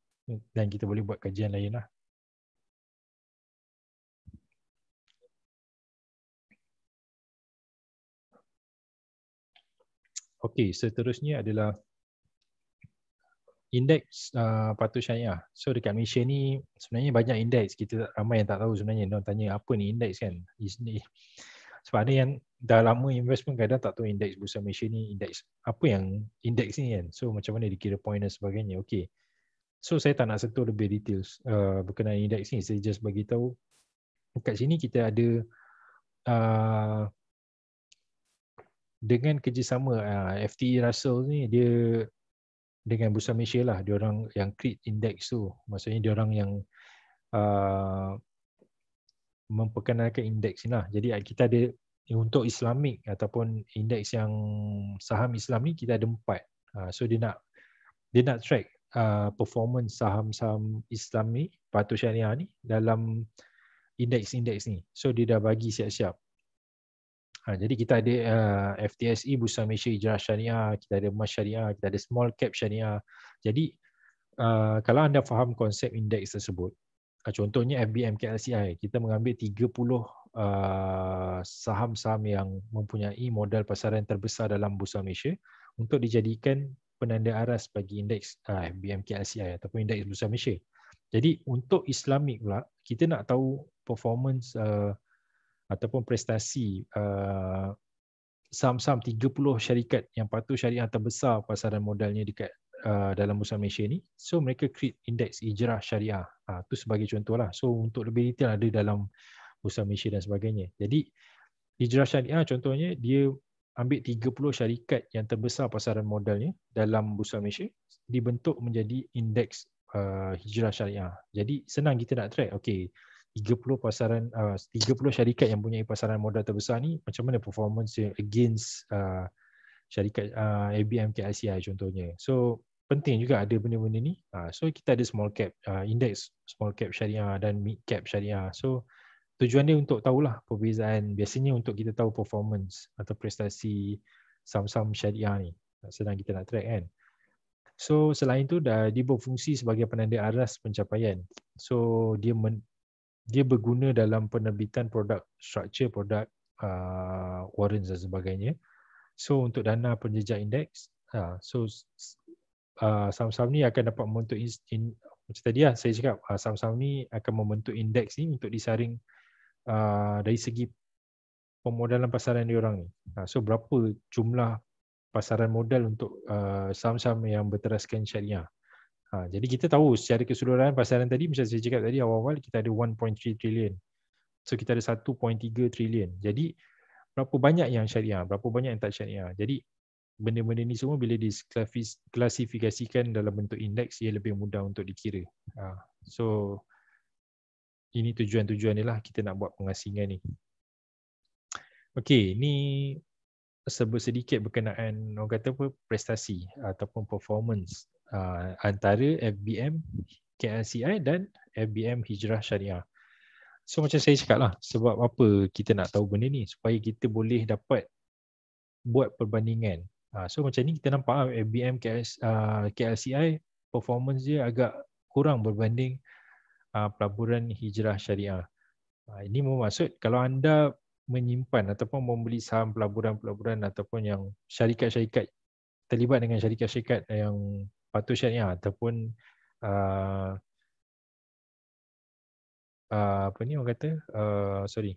Dan kita boleh buat kajian lain lah. Okay, seterusnya adalah indeks uh, patut syariah. So dekat Malaysia ni sebenarnya banyak indeks kita ramai yang tak tahu sebenarnya. Dia tanya apa ni indeks kan? Is ni. Sebab ada yang dah lama invest pun kadang tak tahu indeks bursa Malaysia ni indeks apa yang indeks ni kan. So macam mana dikira point dan sebagainya. Okay. So saya tak nak sentuh lebih details uh, berkenaan indeks ni. Saya just bagi tahu kat sini kita ada uh, dengan kerjasama uh, FTE Russell ni dia dengan Bursa Malaysia lah dia orang yang create index tu maksudnya dia orang yang uh, memperkenalkan indeks lah. Jadi uh, kita ada untuk Islamik ataupun indeks yang saham Islam ni kita ada empat. Uh, so dia nak dia nak track uh, performance saham-saham Islam ni patut syariah ni dalam indeks-indeks ni. So dia dah bagi siap-siap. Ha, jadi kita ada uh, ha, FTSE Bursa Malaysia Hijrah Syariah, kita ada Emas Syariah, kita ada Small Cap Syariah. Jadi uh, kalau anda faham konsep indeks tersebut, uh, contohnya FBM KLCI, kita mengambil 30 uh, saham-saham yang mempunyai modal pasaran terbesar dalam Bursa Malaysia untuk dijadikan penanda aras bagi indeks uh, FBM KLCI ataupun indeks Bursa Malaysia. Jadi untuk Islamic pula, kita nak tahu performance uh, ataupun prestasi uh, saham-saham uh, 30 syarikat yang patuh syariah terbesar pasaran modalnya dekat uh, dalam bursa Malaysia ni so mereka create indeks ijrah syariah uh, tu sebagai contoh lah. so untuk lebih detail ada dalam bursa Malaysia dan sebagainya jadi ijrah syariah contohnya dia ambil 30 syarikat yang terbesar pasaran modalnya dalam bursa Malaysia dibentuk menjadi indeks uh, hijrah syariah. Jadi senang kita nak track. Okay. 30 pasaran uh, 30 syarikat yang punya pasaran modal terbesar ni macam mana performance against uh, syarikat uh, ABM KICI contohnya. So penting juga ada benda-benda ni. Uh, so kita ada small cap uh, index small cap syariah dan mid cap syariah. So tujuan dia untuk tahulah perbezaan biasanya untuk kita tahu performance atau prestasi saham-saham syariah ni sedang kita nak track kan. So selain tu dah dia berfungsi sebagai penanda aras pencapaian. So dia men, dia berguna dalam penerbitan produk structure produk uh, warrants dan sebagainya so untuk dana penjejak indeks uh, so uh, saham-saham ni akan dapat membentuk in, in, macam tadi lah saya cakap uh, saham-saham ni akan membentuk indeks ni untuk disaring uh, dari segi pemodalan pasaran diorang ni uh, so berapa jumlah pasaran modal untuk uh, saham-saham yang berteraskan syariah Ha, jadi kita tahu secara keseluruhan pasaran tadi macam saya cakap tadi awal-awal kita ada 1.3 trillion. So kita ada 1.3 trillion. Jadi berapa banyak yang syariah, berapa banyak yang tak syariah. Jadi benda-benda ni semua bila diklasifikasikan dalam bentuk indeks ia lebih mudah untuk dikira. Ha, so ini tujuan-tujuan ni lah kita nak buat pengasingan ni. Okay, ni sebut sedikit berkenaan orang kata apa, prestasi ataupun performance uh, antara FBM KLCI dan FBM Hijrah Syariah. So macam saya cakap lah, sebab apa kita nak tahu benda ni? Supaya kita boleh dapat buat perbandingan. Uh, so macam ni kita nampak lah FBM KLS, uh, KLCI performance dia agak kurang berbanding uh, pelaburan Hijrah Syariah. Uh, ini bermaksud kalau anda menyimpan ataupun membeli saham pelaburan-pelaburan ataupun yang syarikat-syarikat terlibat dengan syarikat-syarikat yang Patut partitionnya ya, ataupun uh, uh, apa ni orang kata uh, sorry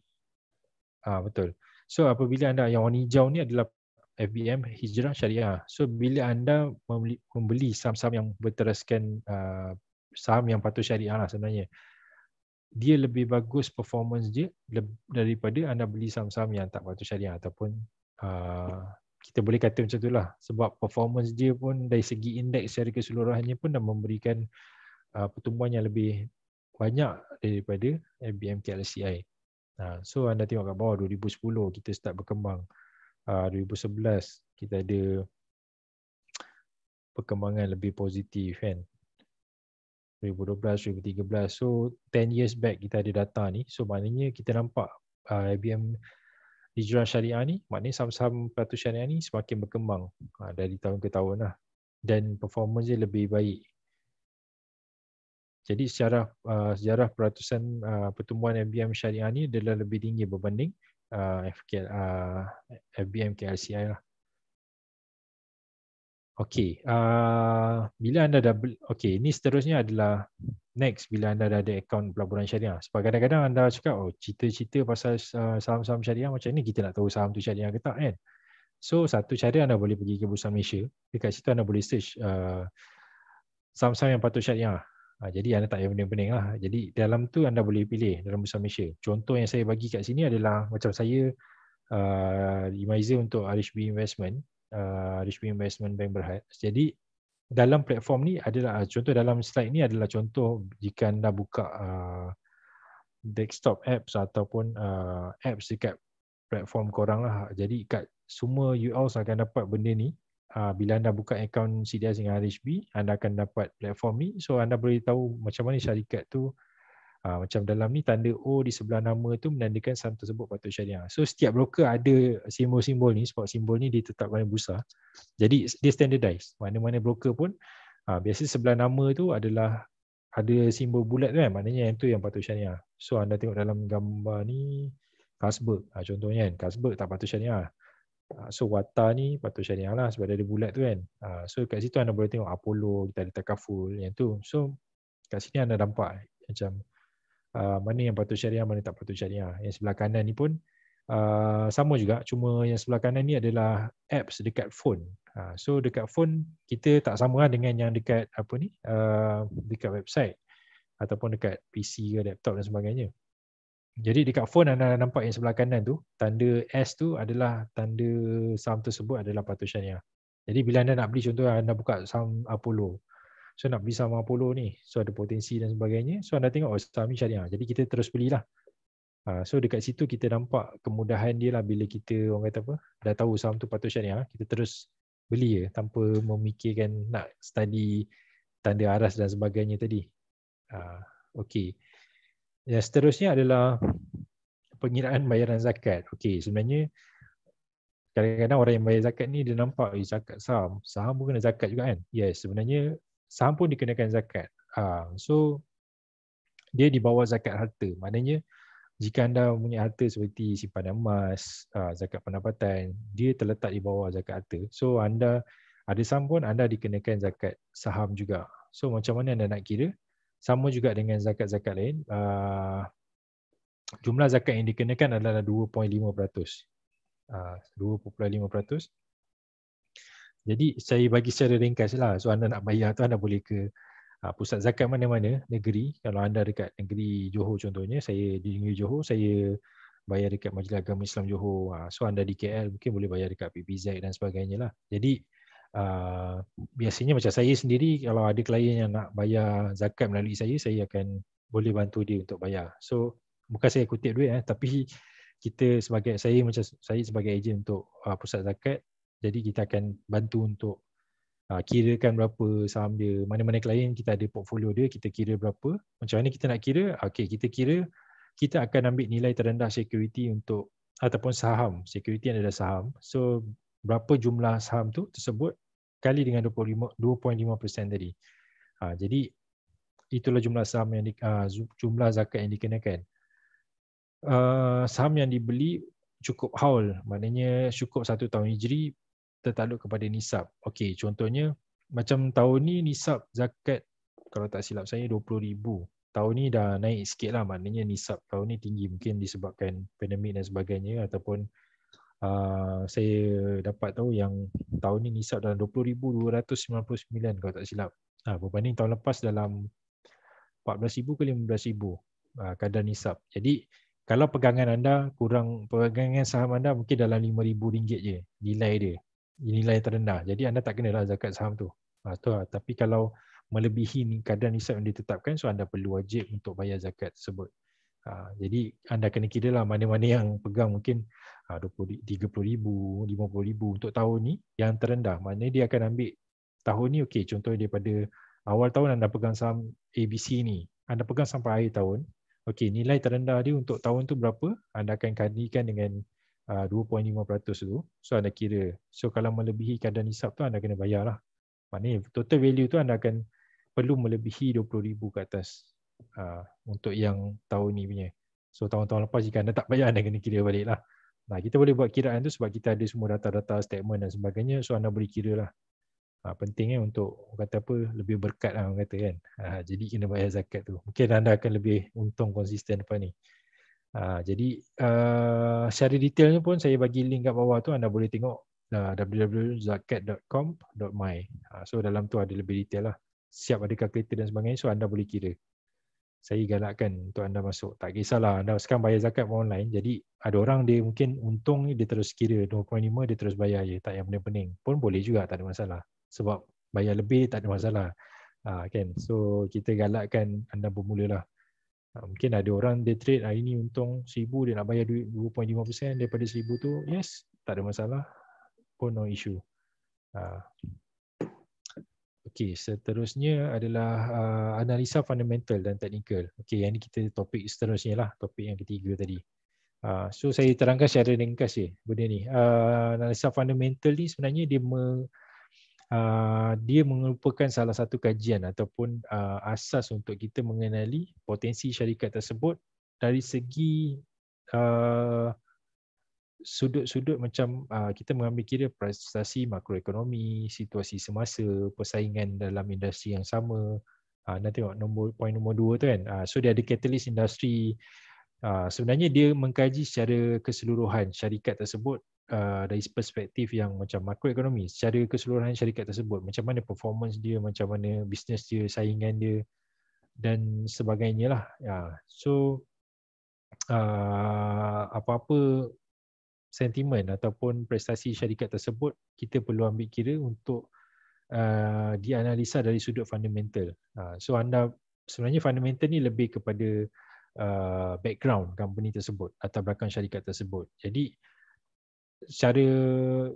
ah uh, betul so apabila anda yang warna hijau ni adalah FBM hijrah syariah so bila anda membeli, membeli saham-saham yang berteraskan uh, saham yang patut syariah lah sebenarnya dia lebih bagus performance dia daripada anda beli saham-saham yang tak patut syariah ataupun uh, kita boleh kata macam lah sebab performance dia pun dari segi indeks secara keseluruhannya pun dah memberikan uh, pertumbuhan yang lebih banyak daripada ABM KLCI. Uh, so anda tengok kat bawah 2010 kita start berkembang. Uh, 2011 kita ada perkembangan lebih positif kan. 2012, 2013. So 10 years back kita ada data ni. So maknanya kita nampak uh, IBM hijrah syariah ni maknanya saham-saham peratus syariah ni semakin berkembang ha, dari tahun ke tahun lah dan performance dia lebih baik jadi secara uh, ha, sejarah peratusan uh, pertumbuhan FBM syariah ni adalah lebih tinggi berbanding uh, ha, FKL, uh, FBM KLCI lah Okey, uh, bila anda dah okey, ini seterusnya adalah next bila anda dah ada akaun pelaburan syariah. Sebab kadang-kadang anda cakap oh cerita-cerita pasal uh, saham-saham syariah macam ni kita nak tahu saham tu syariah ke tak kan. So satu cara anda boleh pergi ke Bursa Malaysia, dekat situ anda boleh search uh, saham-saham yang patut syariah. Uh, jadi anda tak payah pening-pening lah. Jadi dalam tu anda boleh pilih dalam Bursa Malaysia. Contoh yang saya bagi kat sini adalah macam saya uh, Imaizer untuk RHB Investment. Uh, Rishmi Investment Bank Berhad. Jadi dalam platform ni adalah uh, contoh dalam slide ni adalah contoh jika anda buka uh, desktop apps ataupun uh, apps dekat platform korang lah. Jadi kat semua UL akan dapat benda ni. Uh, bila anda buka akaun CDS dengan RHB, anda akan dapat platform ni. So anda boleh tahu macam mana syarikat tu Ha, macam dalam ni tanda O di sebelah nama tu menandakan saham tersebut patut syariah. So setiap broker ada simbol-simbol ni, spot simbol ni ditetapkan oleh Bursa. Jadi dia standardized. Mana-mana broker pun ha, biasa sebelah nama tu adalah ada simbol bulat tu kan. Maknanya yang tu yang patut syariah. So anda tengok dalam gambar ni Kasberg. Ha, ah, contohnya kan. Kasberg tak patut syariah. Ha, so Wata ni patut syariah lah sebab dia ada bulat tu kan. Ha, so kat situ anda boleh tengok Apollo, kita ada Takaful yang tu. So kat sini anda nampak macam Ah, mana yang patut syariah mana tak patut syariah yang sebelah kanan ni pun uh, sama juga cuma yang sebelah kanan ni adalah apps dekat phone uh, so dekat phone kita tak sama lah dengan yang dekat apa ni uh, dekat website ataupun dekat PC ke laptop dan sebagainya jadi dekat phone anda nampak yang sebelah kanan tu tanda S tu adalah tanda saham tersebut adalah patut syariah jadi bila anda nak beli contoh anda buka saham Apollo So nak beli saham 50 ni So ada potensi dan sebagainya So anda tengok oh, saham ni syariah Jadi kita terus belilah ah, So dekat situ kita nampak kemudahan dia lah Bila kita orang kata apa Dah tahu saham tu patut syariah Kita terus beli je Tanpa memikirkan nak study Tanda aras dan sebagainya tadi ah, Okay Yang seterusnya adalah Pengiraan bayaran zakat Okay sebenarnya Kadang-kadang orang yang bayar zakat ni dia nampak eh, zakat saham. Saham pun kena zakat juga kan. Yes, sebenarnya saham pun dikenakan zakat. Ah, so dia dibawa zakat harta. Maknanya jika anda punya harta seperti simpanan emas, ah, zakat pendapatan, dia terletak di bawah zakat harta. So anda ada saham pun anda dikenakan zakat saham juga. So macam mana anda nak kira? Sama juga dengan zakat-zakat lain. Ah, jumlah zakat yang dikenakan adalah 2.5%. 2.5%. Jadi saya bagi secara ringkas lah So anda nak bayar tu anda boleh ke ah, Pusat zakat mana-mana negeri Kalau anda dekat negeri Johor contohnya Saya di negeri Johor Saya bayar dekat Majlis Agama Islam Johor ah, So anda di KL mungkin boleh bayar dekat PPZ dan sebagainya lah Jadi uh, biasanya macam saya sendiri Kalau ada klien yang nak bayar zakat melalui saya Saya akan boleh bantu dia untuk bayar So bukan saya kutip duit eh, Tapi kita sebagai saya macam saya sebagai ejen untuk uh, pusat zakat jadi kita akan bantu untuk uh, kirakan berapa saham dia. Mana-mana klien kita ada portfolio dia, kita kira berapa. Macam mana kita nak kira? Ah, okey, kita kira kita akan ambil nilai terendah security untuk ataupun saham. Security adalah saham. So berapa jumlah saham tu tersebut kali dengan 25 2.5% tadi. Ha, jadi itulah jumlah saham yang di, uh, jumlah zakat yang dikenakan. Uh, saham yang dibeli cukup haul maknanya cukup satu tahun hijri tertakluk kepada nisab. Okey, contohnya macam tahun ni nisab zakat kalau tak silap saya 20,000. Tahun ni dah naik sikit lah maknanya nisab tahun ni tinggi mungkin disebabkan pandemik dan sebagainya ataupun uh, saya dapat tahu yang tahun ni nisab dalam 20,299 kalau tak silap. Ha, berbanding tahun lepas dalam 14,000 ke 15,000 uh, kadar nisab. Jadi kalau pegangan anda kurang pegangan saham anda mungkin dalam RM5000 je nilai dia nilai yang terendah. Jadi anda tak kenalah zakat saham tu. Ha, tu lah. Tapi kalau melebihi ni kadar nisab yang ditetapkan, so anda perlu wajib untuk bayar zakat tersebut. Ha, jadi anda kena kira lah mana-mana yang pegang mungkin ha, 20, 30,000, 50,000 untuk tahun ni yang terendah. Maknanya dia akan ambil tahun ni, okey contohnya daripada awal tahun anda pegang saham ABC ni, anda pegang sampai akhir tahun, Okey, nilai terendah dia untuk tahun tu berapa? Anda akan kandikan dengan 2.5% ah, tu so anda kira so kalau melebihi kadar nisab tu anda kena bayar lah maknanya total value tu anda akan perlu melebihi 20,000 ke atas uh, untuk yang tahun ni punya so tahun-tahun lepas jika anda tak bayar anda kena kira balik lah nah, kita boleh buat kiraan tu sebab kita ada semua data-data statement dan sebagainya so anda boleh kira lah Ha, ah, pentingnya eh untuk kata apa lebih berkat lah kata kan ha, jadi kena bayar zakat tu mungkin anda akan lebih untung konsisten depan ni Ha, jadi uh, secara detailnya pun saya bagi link kat bawah tu anda boleh tengok uh, eh, www.zakat.com.my uh, ha, so dalam tu ada lebih detail lah siap ada kalkulator dan sebagainya so anda boleh kira saya galakkan untuk anda masuk tak kisahlah anda sekarang bayar zakat online jadi ada orang dia mungkin untung dia terus kira 2.5 dia terus bayar je tak yang pening-pening pun boleh juga tak ada masalah sebab bayar lebih tak ada masalah uh, kan so kita galakkan anda bermulalah Ah, mungkin ada orang dia trade hari ah, ni untung 1000 dia nak bayar duit 2.5% daripada 1000 tu. Yes, tak ada masalah. Pun no issue. Ah. Okay, seterusnya adalah analisa fundamental dan technical. Okay, yang ni kita topik seterusnya lah. Topik yang ketiga tadi. so, saya terangkan secara ringkas je benda ni. analisa fundamental ni sebenarnya dia me- Ah, dia merupakan salah satu kajian ataupun uh, asas untuk kita mengenali potensi syarikat tersebut dari segi uh, sudut-sudut macam uh, kita mengambil kira prestasi makroekonomi, situasi semasa, persaingan dalam industri yang sama. Uh, nanti tengok nombor poin nombor dua tu kan. Uh, so dia ada katalis industri. Uh, sebenarnya dia mengkaji secara keseluruhan syarikat tersebut uh, dari perspektif yang macam makroekonomi secara keseluruhan syarikat tersebut macam mana performance dia macam mana bisnes dia saingan dia dan sebagainya lah yeah. so uh, apa-apa sentimen ataupun prestasi syarikat tersebut kita perlu ambil kira untuk uh, dianalisa dari sudut fundamental uh, so anda sebenarnya fundamental ni lebih kepada uh, background company tersebut atau belakang syarikat tersebut jadi cara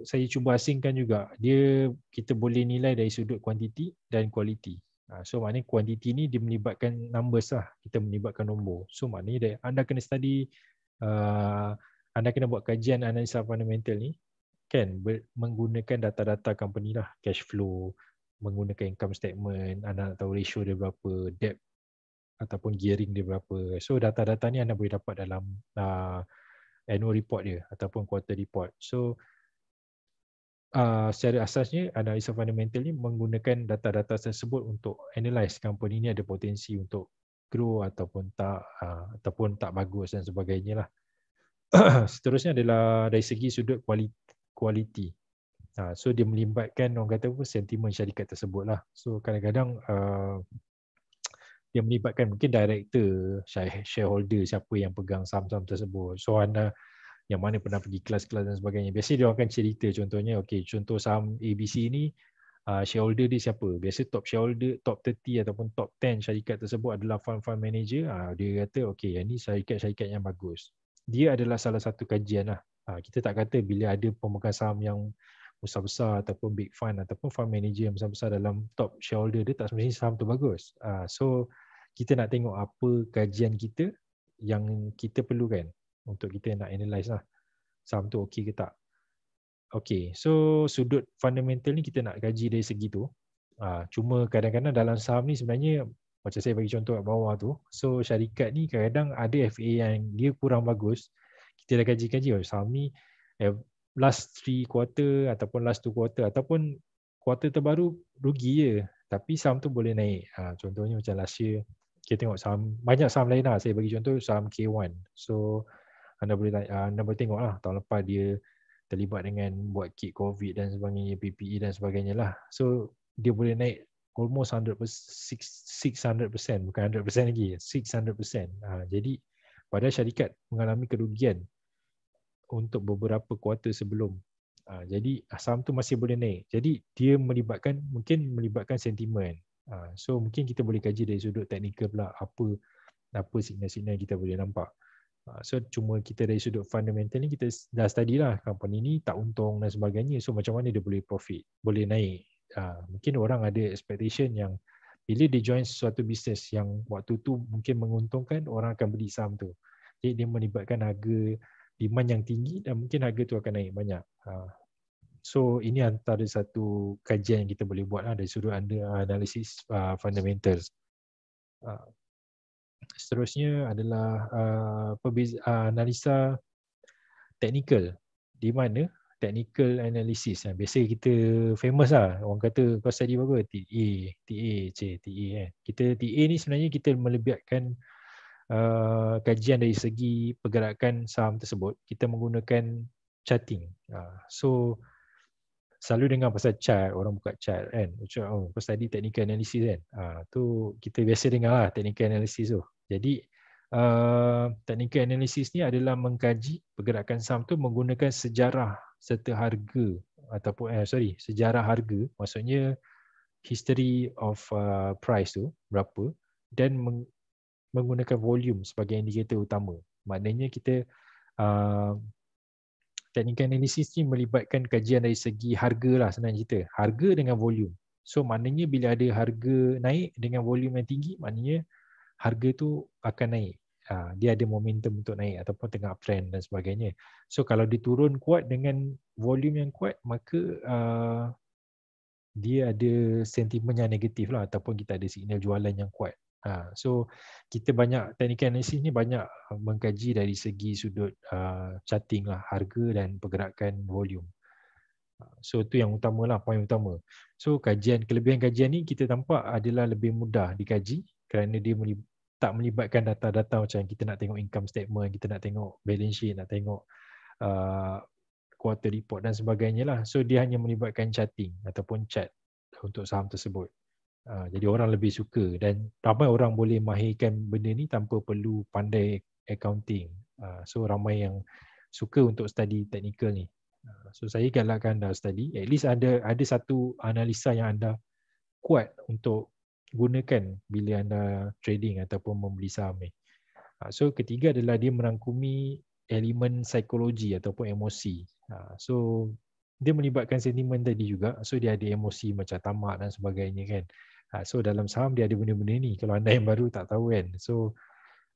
saya cuba asingkan juga dia kita boleh nilai dari sudut kuantiti dan kualiti. Ha, so maknanya kuantiti ni dia melibatkan numbers lah kita melibatkan nombor so maknanya anda kena study uh, anda kena buat kajian analisa fundamental ni kan menggunakan data-data company lah cash flow menggunakan income statement anda nak tahu ratio dia berapa debt ataupun gearing dia berapa so data-data ni anda boleh dapat dalam uh, annual report dia ataupun quarter report. So uh, secara asasnya analisa fundamental ni menggunakan data-data tersebut untuk analyse company ni ada potensi untuk grow ataupun tak uh, ataupun tak bagus dan sebagainya lah. Seterusnya adalah dari segi sudut kualiti. Uh, so dia melibatkan orang kata apa sentimen syarikat tersebut lah. So kadang-kadang uh, yang melibatkan mungkin director, shareholder siapa yang pegang saham-saham tersebut. So anda yang mana pernah pergi kelas-kelas dan sebagainya. biasa dia akan cerita contohnya, okay, contoh saham ABC ni uh, shareholder dia siapa? Biasa top shareholder, top 30 ataupun top 10 syarikat tersebut adalah fund-fund manager. Uh, dia kata, okay, yang ni syarikat-syarikat yang bagus. Dia adalah salah satu kajian lah. Uh, kita tak kata bila ada pemegang saham yang besar-besar ataupun big fund ataupun fund manager yang besar-besar dalam top shareholder dia tak semestinya saham tu bagus. Uh, so, kita nak tengok apa kajian kita yang kita perlukan untuk kita nak analyse lah saham tu okey ke tak. Okey, so sudut fundamental ni kita nak kaji dari segi tu. Uh, cuma kadang-kadang dalam saham ni sebenarnya macam saya bagi contoh kat bawah tu. So syarikat ni kadang-kadang ada FA yang dia kurang bagus. Kita dah kaji-kaji oh, saham ni eh, last 3 quarter ataupun last 2 quarter ataupun quarter terbaru rugi je. Tapi saham tu boleh naik. Uh, contohnya macam last year kita tengok saham banyak saham lain lah saya bagi contoh saham K1 so anda boleh ah, anda boleh tengok lah tahun lepas dia terlibat dengan buat kit covid dan sebagainya PPE dan sebagainya lah so dia boleh naik almost 100% 600% bukan 100% lagi 600% ha, ah, jadi pada syarikat mengalami kerugian untuk beberapa kuarter sebelum ha, jadi saham tu masih boleh naik jadi dia melibatkan mungkin melibatkan sentimen Ha, so mungkin kita boleh kaji dari sudut teknikal pula apa apa signal-signal kita boleh nampak. Ha, so cuma kita dari sudut fundamental ni kita dah study lah company ni tak untung dan sebagainya. So macam mana dia boleh profit, boleh naik. Ha, mungkin orang ada expectation yang bila dia join sesuatu bisnes yang waktu tu mungkin menguntungkan, orang akan beli saham tu. Jadi dia melibatkan harga demand yang tinggi dan mungkin harga tu akan naik banyak. So ini antara satu kajian yang kita boleh buat lah dari sudut anda uh, analisis uh, fundamentals. Uh, seterusnya adalah uh, uh, analisa technical di mana technical analysis. Uh, biasa kita famous lah. Orang kata kau study apa? TA, e, TA, e, C, TA. Eh. Kan. Kita TA e ni sebenarnya kita melebihkan uh, kajian dari segi pergerakan saham tersebut. Kita menggunakan charting. Uh, so selalu dengar pasal chart, orang buka chart kan. Macam oh, kau study technical analysis kan. Ah tu kita biasa dengar lah technical analysis tu. Jadi uh, technical analysis ni adalah mengkaji pergerakan saham tu menggunakan sejarah serta harga ataupun eh, sorry, sejarah harga maksudnya history of uh, price tu berapa dan meng- menggunakan volume sebagai indikator utama. Maknanya kita uh, technical analysis ni melibatkan kajian dari segi harga lah senang cerita. Harga dengan volume. So maknanya bila ada harga naik dengan volume yang tinggi, maknanya harga tu akan naik. Ha, dia ada momentum untuk naik ataupun tengah uptrend dan sebagainya. So kalau diturun kuat dengan volume yang kuat, maka uh, dia ada sentimen yang negatif lah ataupun kita ada signal jualan yang kuat. Ha, so kita banyak technical analysis ni banyak ha, mengkaji dari segi sudut ha, charting lah harga dan pergerakan volume. Ha, so tu yang utama lah, poin utama. So kajian kelebihan kajian ni kita tampak adalah lebih mudah dikaji kerana dia tak melibatkan data-data macam kita nak tengok income statement, kita nak tengok balance sheet, nak tengok uh, quarter report dan sebagainya lah. So dia hanya melibatkan charting ataupun chat untuk saham tersebut. Ha, jadi orang lebih suka dan ramai orang boleh mahirkan benda ni tanpa perlu pandai accounting. Ha, so ramai yang suka untuk study technical ni. Ha, so saya galakkan anda study. At least ada ada satu analisa yang anda kuat untuk gunakan bila anda trading ataupun membeli saham ni. So ketiga adalah dia merangkumi elemen psikologi ataupun emosi. So dia melibatkan sentimen tadi juga. So dia ada emosi macam tamak dan sebagainya kan. Ha, so dalam saham dia ada benda-benda ni. Kalau anda yang baru tak tahu kan. So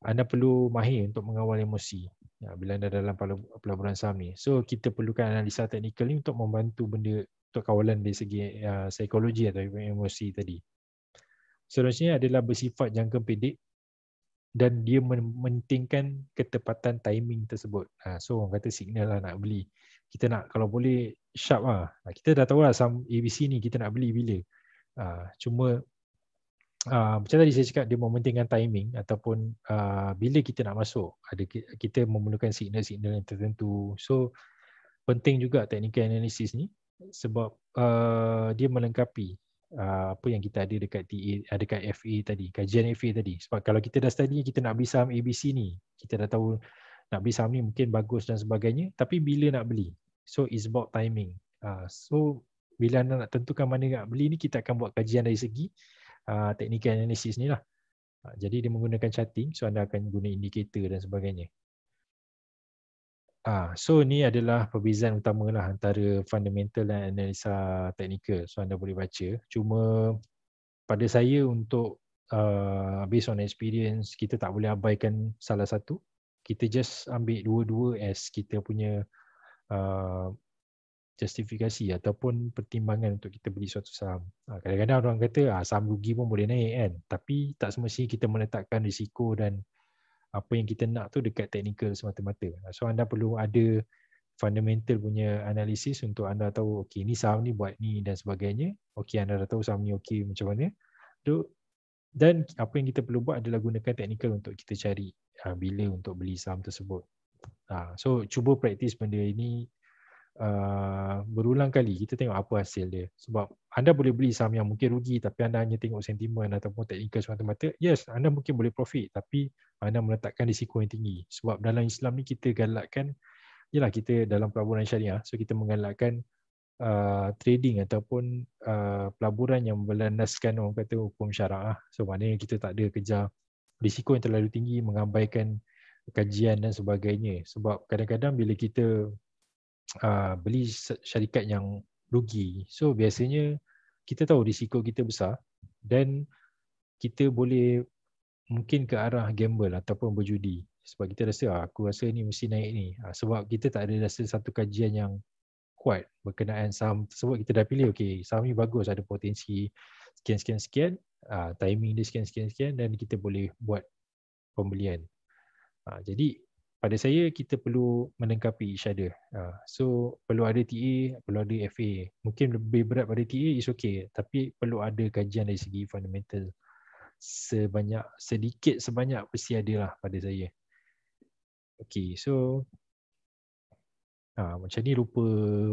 anda perlu mahir untuk mengawal emosi ha, bila anda dalam pelaburan saham ni. So kita perlukan analisa teknikal ni untuk membantu benda untuk kawalan dari segi uh, psikologi atau emosi tadi. Seterusnya adalah bersifat jangka pendek dan dia mementingkan ketepatan timing tersebut. Ha, so orang kata signal lah nak beli. Kita nak kalau boleh sharp lah. kita dah tahu lah saham ABC ni kita nak beli bila. Ah, cuma ah, macam tadi saya cakap dia mementingkan timing ataupun ah, bila kita nak masuk ada kita memerlukan signal-signal tertentu so penting juga technical analisis ni sebab dia melengkapi apa yang kita ada dekat TA dekat FA tadi kajian FA tadi sebab kalau kita dah study kita nak beli saham ABC ni kita dah tahu nak beli saham ni mungkin bagus dan sebagainya tapi bila nak beli so it's about timing so bila anda nak tentukan mana nak beli ni kita akan buat kajian dari segi uh, teknikal analisis ni lah. Uh, jadi dia menggunakan charting so anda akan guna indikator dan sebagainya. Ah, so ni adalah perbezaan utamalah antara fundamental dan analisa teknikal. So anda boleh baca. Cuma pada saya untuk uh, based on experience kita tak boleh abaikan salah satu. Kita just ambil dua-dua as kita punya uh, justifikasi ataupun pertimbangan untuk kita beli suatu saham. Ah, kadang-kadang orang kata ah, saham rugi pun boleh naik kan. Tapi tak semestinya kita meletakkan risiko dan apa yang kita nak tu dekat technical semata-mata. Ah, so anda perlu ada fundamental punya analisis untuk anda tahu okey ni saham ni buat ni dan sebagainya. Okey anda dah tahu saham ni okey macam mana. So, dan apa yang kita perlu buat adalah gunakan teknikal untuk kita cari ah, bila untuk beli saham tersebut. so cuba praktis benda ini uh, berulang kali kita tengok apa hasil dia sebab anda boleh beli saham yang mungkin rugi tapi anda hanya tengok sentimen ataupun technical semata-mata yes anda mungkin boleh profit tapi anda meletakkan risiko yang tinggi sebab dalam Islam ni kita galakkan ialah kita dalam pelaburan syariah so kita menggalakkan uh, trading ataupun uh, pelaburan yang berlandaskan orang kata hukum syarah so maknanya kita tak ada kejar risiko yang terlalu tinggi mengabaikan kajian dan sebagainya sebab kadang-kadang bila kita Uh, beli syarikat yang rugi. So biasanya kita tahu risiko kita besar dan kita boleh mungkin ke arah gamble ataupun berjudi sebab kita rasa ah, aku rasa ni mesti naik ni ah, sebab kita tak ada rasa satu kajian yang kuat berkenaan saham tersebut kita dah pilih okey saham ni bagus ada potensi sekian sekian ah, sekian timing dia sekian sekian sekian dan kita boleh buat pembelian jadi pada saya kita perlu melengkapi each other. Ah, so perlu ada TA, perlu ada FA. Mungkin lebih berat pada TA is okay. Tapi perlu ada kajian dari segi fundamental. Sebanyak, sedikit sebanyak pasti ada lah pada saya. Okay so ha, macam ni lupa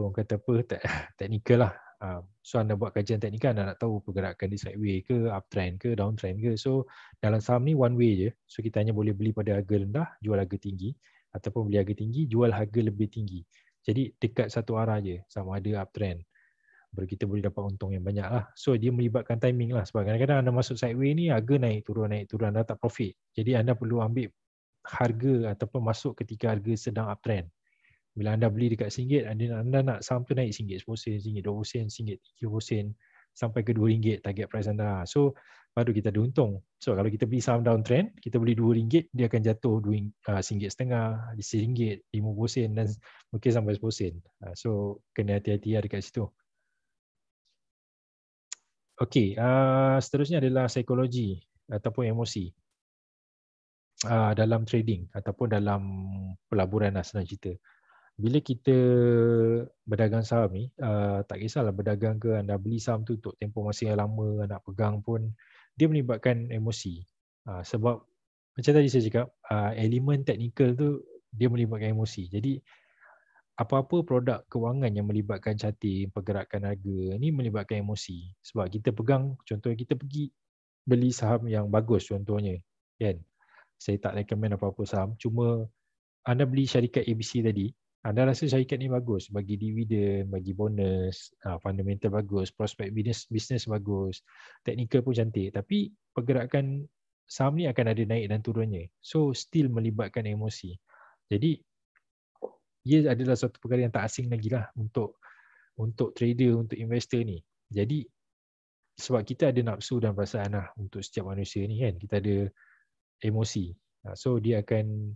orang kata apa tak, technical lah. Ah, so anda buat kajian teknikal kan, anda nak tahu pergerakan di sideway ke uptrend ke downtrend ke So dalam saham ni one way je So kita hanya boleh beli pada harga rendah jual harga tinggi Ataupun beli harga tinggi jual harga lebih tinggi Jadi dekat satu arah je sama ada uptrend Baru kita boleh dapat untung yang banyak lah So dia melibatkan timing lah Sebab kadang-kadang anda masuk sideway ni harga naik turun naik turun anda tak profit Jadi anda perlu ambil harga ataupun masuk ketika harga sedang uptrend bila anda beli dekat RM1 anda, anda nak sampai naik RM1 10 sen RM2 sen RM3 sen sampai ke RM2 target price anda so baru kita ada untung so kalau kita beli saham downtrend kita beli RM2 dia akan jatuh RM1 ah, setengah RM1 50 sen dan mungkin sampai RM10 sen ah, so kena hati-hati lah dekat situ Okey, uh, seterusnya adalah psikologi ataupun emosi uh, dalam trading ataupun dalam pelaburan lah senang cerita bila kita berdagang saham ni, uh, tak kisahlah berdagang ke anda beli saham tu untuk tempoh masa yang lama, anda nak pegang pun, dia melibatkan emosi. Uh, sebab macam tadi saya cakap, uh, elemen teknikal tu dia melibatkan emosi. Jadi apa-apa produk kewangan yang melibatkan cantik, pergerakan harga, ni melibatkan emosi. Sebab kita pegang, contohnya kita pergi beli saham yang bagus contohnya. Kan? Saya tak recommend apa-apa saham. Cuma anda beli syarikat ABC tadi, Ah, Anda rasa syarikat ni bagus bagi dividen, bagi bonus, ah, fundamental bagus, prospek bisnes bisnes bagus, teknikal pun cantik tapi pergerakan saham ni akan ada naik dan turunnya. So still melibatkan emosi. Jadi ia adalah satu perkara yang tak asing lagi lah untuk untuk trader, untuk investor ni. Jadi sebab kita ada nafsu dan perasaan lah untuk setiap manusia ni kan. Kita ada emosi. Ah, so dia akan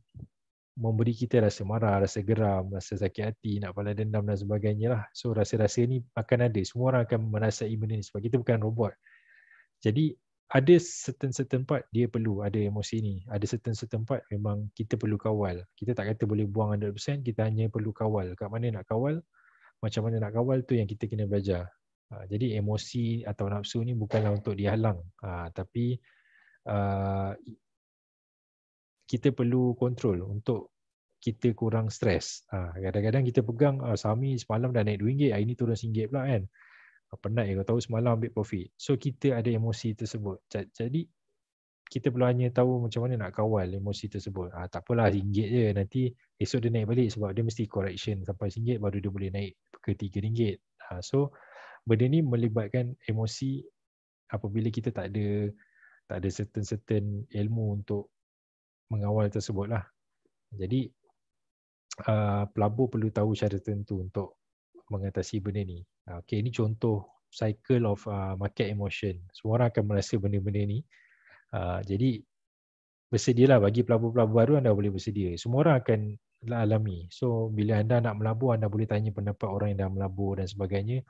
memberi kita rasa marah, rasa geram, rasa sakit hati, nak balas dendam dan sebagainya lah. So rasa-rasa ni akan ada. Semua orang akan merasai benda ni sebab kita bukan robot. Jadi ada certain-certain part dia perlu ada emosi ni. Ada certain-certain part memang kita perlu kawal. Kita tak kata boleh buang 100%, kita hanya perlu kawal. Kat mana nak kawal, macam mana nak kawal tu yang kita kena belajar. Ha, jadi emosi atau nafsu ni bukanlah untuk dihalang. Ha, tapi uh, kita perlu kontrol untuk kita kurang stres. Ha, kadang-kadang kita pegang, ah, Sami semalam dah naik RM2, hari ni turun RM1 pula kan. Ah, penat ya, kau tahu semalam ambil profit. So kita ada emosi tersebut. Jadi kita perlu hanya tahu macam mana nak kawal emosi tersebut. Ah, tak apalah RM1 je, nanti esok dia naik balik sebab dia mesti correction sampai RM1 baru dia boleh naik ke RM3. Ah, so benda ni melibatkan emosi apabila kita tak ada tak ada certain-certain ilmu untuk mengawal tersebutlah. Jadi uh, pelabur perlu tahu cara tertentu untuk mengatasi benda ni. Uh, okay, ini contoh cycle of uh, market emotion. Semua orang akan merasa benda-benda ni. Uh, jadi lah bagi pelabur-pelabur baru anda boleh bersedia. Semua orang akan alami. So bila anda nak melabur anda boleh tanya pendapat orang yang dah melabur dan sebagainya.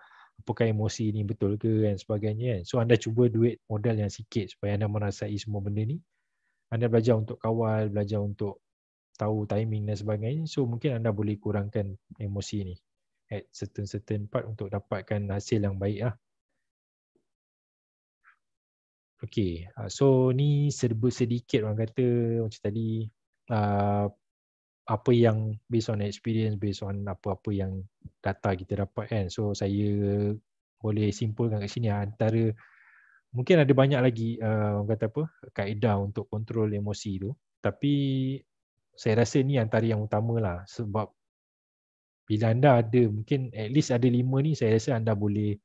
Apakah emosi ini betul ke dan sebagainya kan. So anda cuba duit modal yang sikit supaya anda merasai semua benda ni anda belajar untuk kawal, belajar untuk tahu timing dan sebagainya. So mungkin anda boleh kurangkan emosi ni at certain certain part untuk dapatkan hasil yang baik lah. Okay, ah, so ni serba sedikit orang kata macam tadi ah, apa yang based on experience, based on apa-apa yang data kita dapat kan. So saya boleh simpulkan kat sini antara mungkin ada banyak lagi uh, kata apa kaedah untuk kontrol emosi tu tapi saya rasa ni antara yang utamalah sebab bila anda ada mungkin at least ada lima ni saya rasa anda boleh